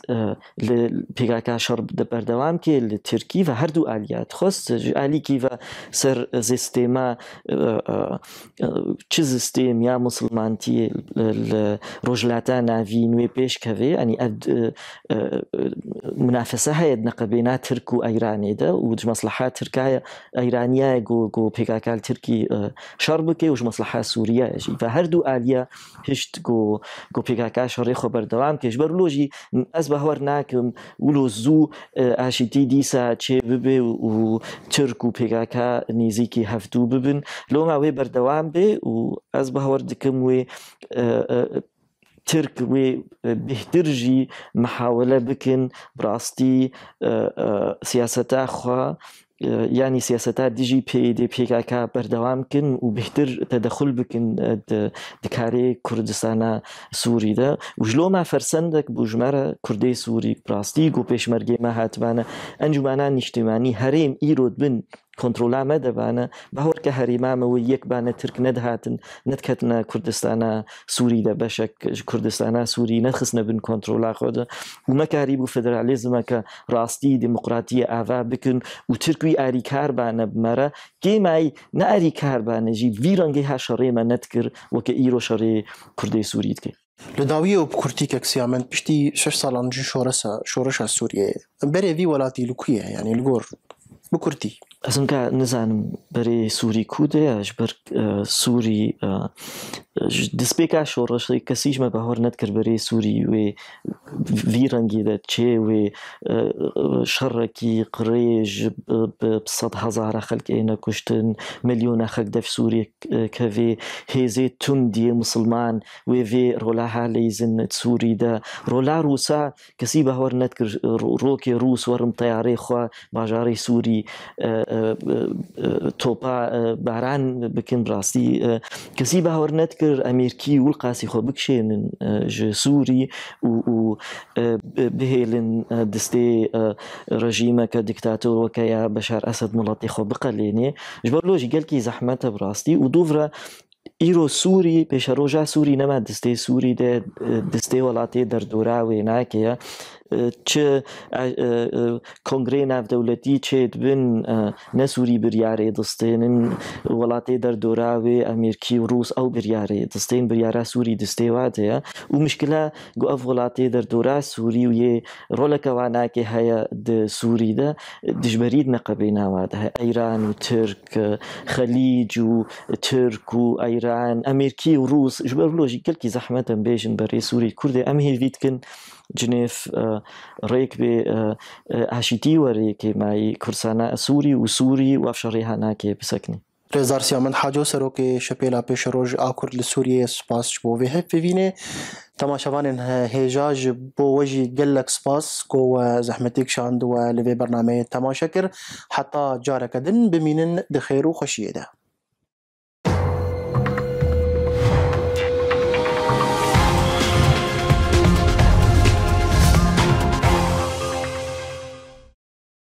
Speaker 2: پێگاکە شەڕ دەبەردەوام کێ لە ترکی va هەردوو ئالیات خۆست ئالی کیڤە سەر زیستێما چ زیستێم یا مسلمانتی لە ڕۆژلاتە ناوی نوێ پێشکەوێ ئەنی منافسە هەیە نەقەبێنا ترک و ئەیرانێدا و مەسلحات ترکایە ئەیرانیایە گۆ گۆ پێکاکال ترکی شەڕ بکەی وش مەسلحا سووریایەژی بە هەردوو ئالیا هشت گۆ گۆ پێکاکا شەڕێ خۆ بەردەوام پێشبەر لۆژی ئەس بە هەوەر ناکەم ولۆ زوو ئاشتی دیسا چێ هەفتەیە ببێ و چرک و پێگاکە نزیکی هەفتوو ببن لۆ ماوێ بەردەوام بێ و ئەس بە هەوە دکەم وێ ترک وێ بهترژی محاولە بکن بڕاستی سیاسەتاخوا ینی سیاسەتا دیژی پێدێ پێکاکە بەردەوامکن و بهتر تەدەخل بکن دکارێ کوردستانە سووریدا وژلۆما فەرسەندێک بژمارە کوردەی سووری پراستی و پێشمەرگێمە هاتوانە ئەنجومانان نیشتیمانی هەرێم ئیرۆت بن کۆنتترۆلامە دەبانە بەهۆر کە هەریمامەوە یەکبانە ترک نەدهاتن نەتکەتنە کوردستانە سووری دە بەشە کوردستانە سووری نەخستنە بن کۆنتترۆلا خۆدە ومەکاری بوو فدرالیزمە کە ڕاستی دموکراتیە ئاوا بکن و ترکوی ئاریکاربانە بمەرە گێمای ناری کاربانەژی ڤیرەنگی هاشەڕێمە نەتکرد وەکە ئیرۆ شەڕێ کوردی سووریت کرد
Speaker 1: لەداویە و کورتی کەکسسیامەند پشتی 6 ساڵانجی شۆرەسە شۆڕشە سووریەیە بەرێوی وڵاتی لوکویە یعنی لگۆر
Speaker 2: بکورتی ئەسنکە نزانم بەرێ سووری کودەیە ژبەر اه، سووری اه، دسپێکا شۆڕەشی کەسیژمە بەهۆر نەتکرد بەرێ سووری وێ وی اه، شرکی قریج چێ هزار خلک اینا کشتن خەلکێ خلک دف سوری که وی هیزه تون دیه مسلمان وی رولا وێ وێ ڕۆلاها لەیزن سووریدا ڕۆلا رووسا کەسی ند نەتکرد روک روس ورم تیارێ خواه باژارەی سوری تۆپا باران بکەن ڕاستی کەسی باوەەر نەتکرد ئەمریکی وڵقاسی خۆ بکشێنن سووری و بهێلن دەستێ ڕژیمەکە دیکتاتۆرەکە یا بەشار ئەسد مڵاتی خۆ بقەلێنێ ژبەر لۆژی گەلکی زەحمەتە بڕاستی و دوورە ئیرۆ سووری پێشەڕۆژە سووری نەما دەستەی سووری دەستەی وڵاتی دەردوراوێ ناکەیە چه کنگره نفدولتی چه بن نسوری بریاره دستین ولاتی در دوراوی امریکی و روس او بریاره دستین بریاره سوری دسته واده و مشکله گو اف ولاتی در دورا سوری و یه رول کوانا که هیا د سوری ده دجبرید نقبینا واده ایران و ترک خلیج و ترک و ایران امریکی و روس جبر لوجیکل کی زحمتا بیشن برای سوری کرده ام هیوید کن جنيف ريك بي عشيتي وريكي معي كرسانا سوري وسوري وافشري هناك بسكني رزار سیامن حاجو سرو کې شپېلا پېش روز اکور له سوریې
Speaker 1: سپاس بو وی هپ وینه تماشاوان هیجاج بو وجی گلک سپاس کو زحمتیک شاند و لوی برنامه تماشا کر حتی جارکدن بمینن د خیر و خوشیه ده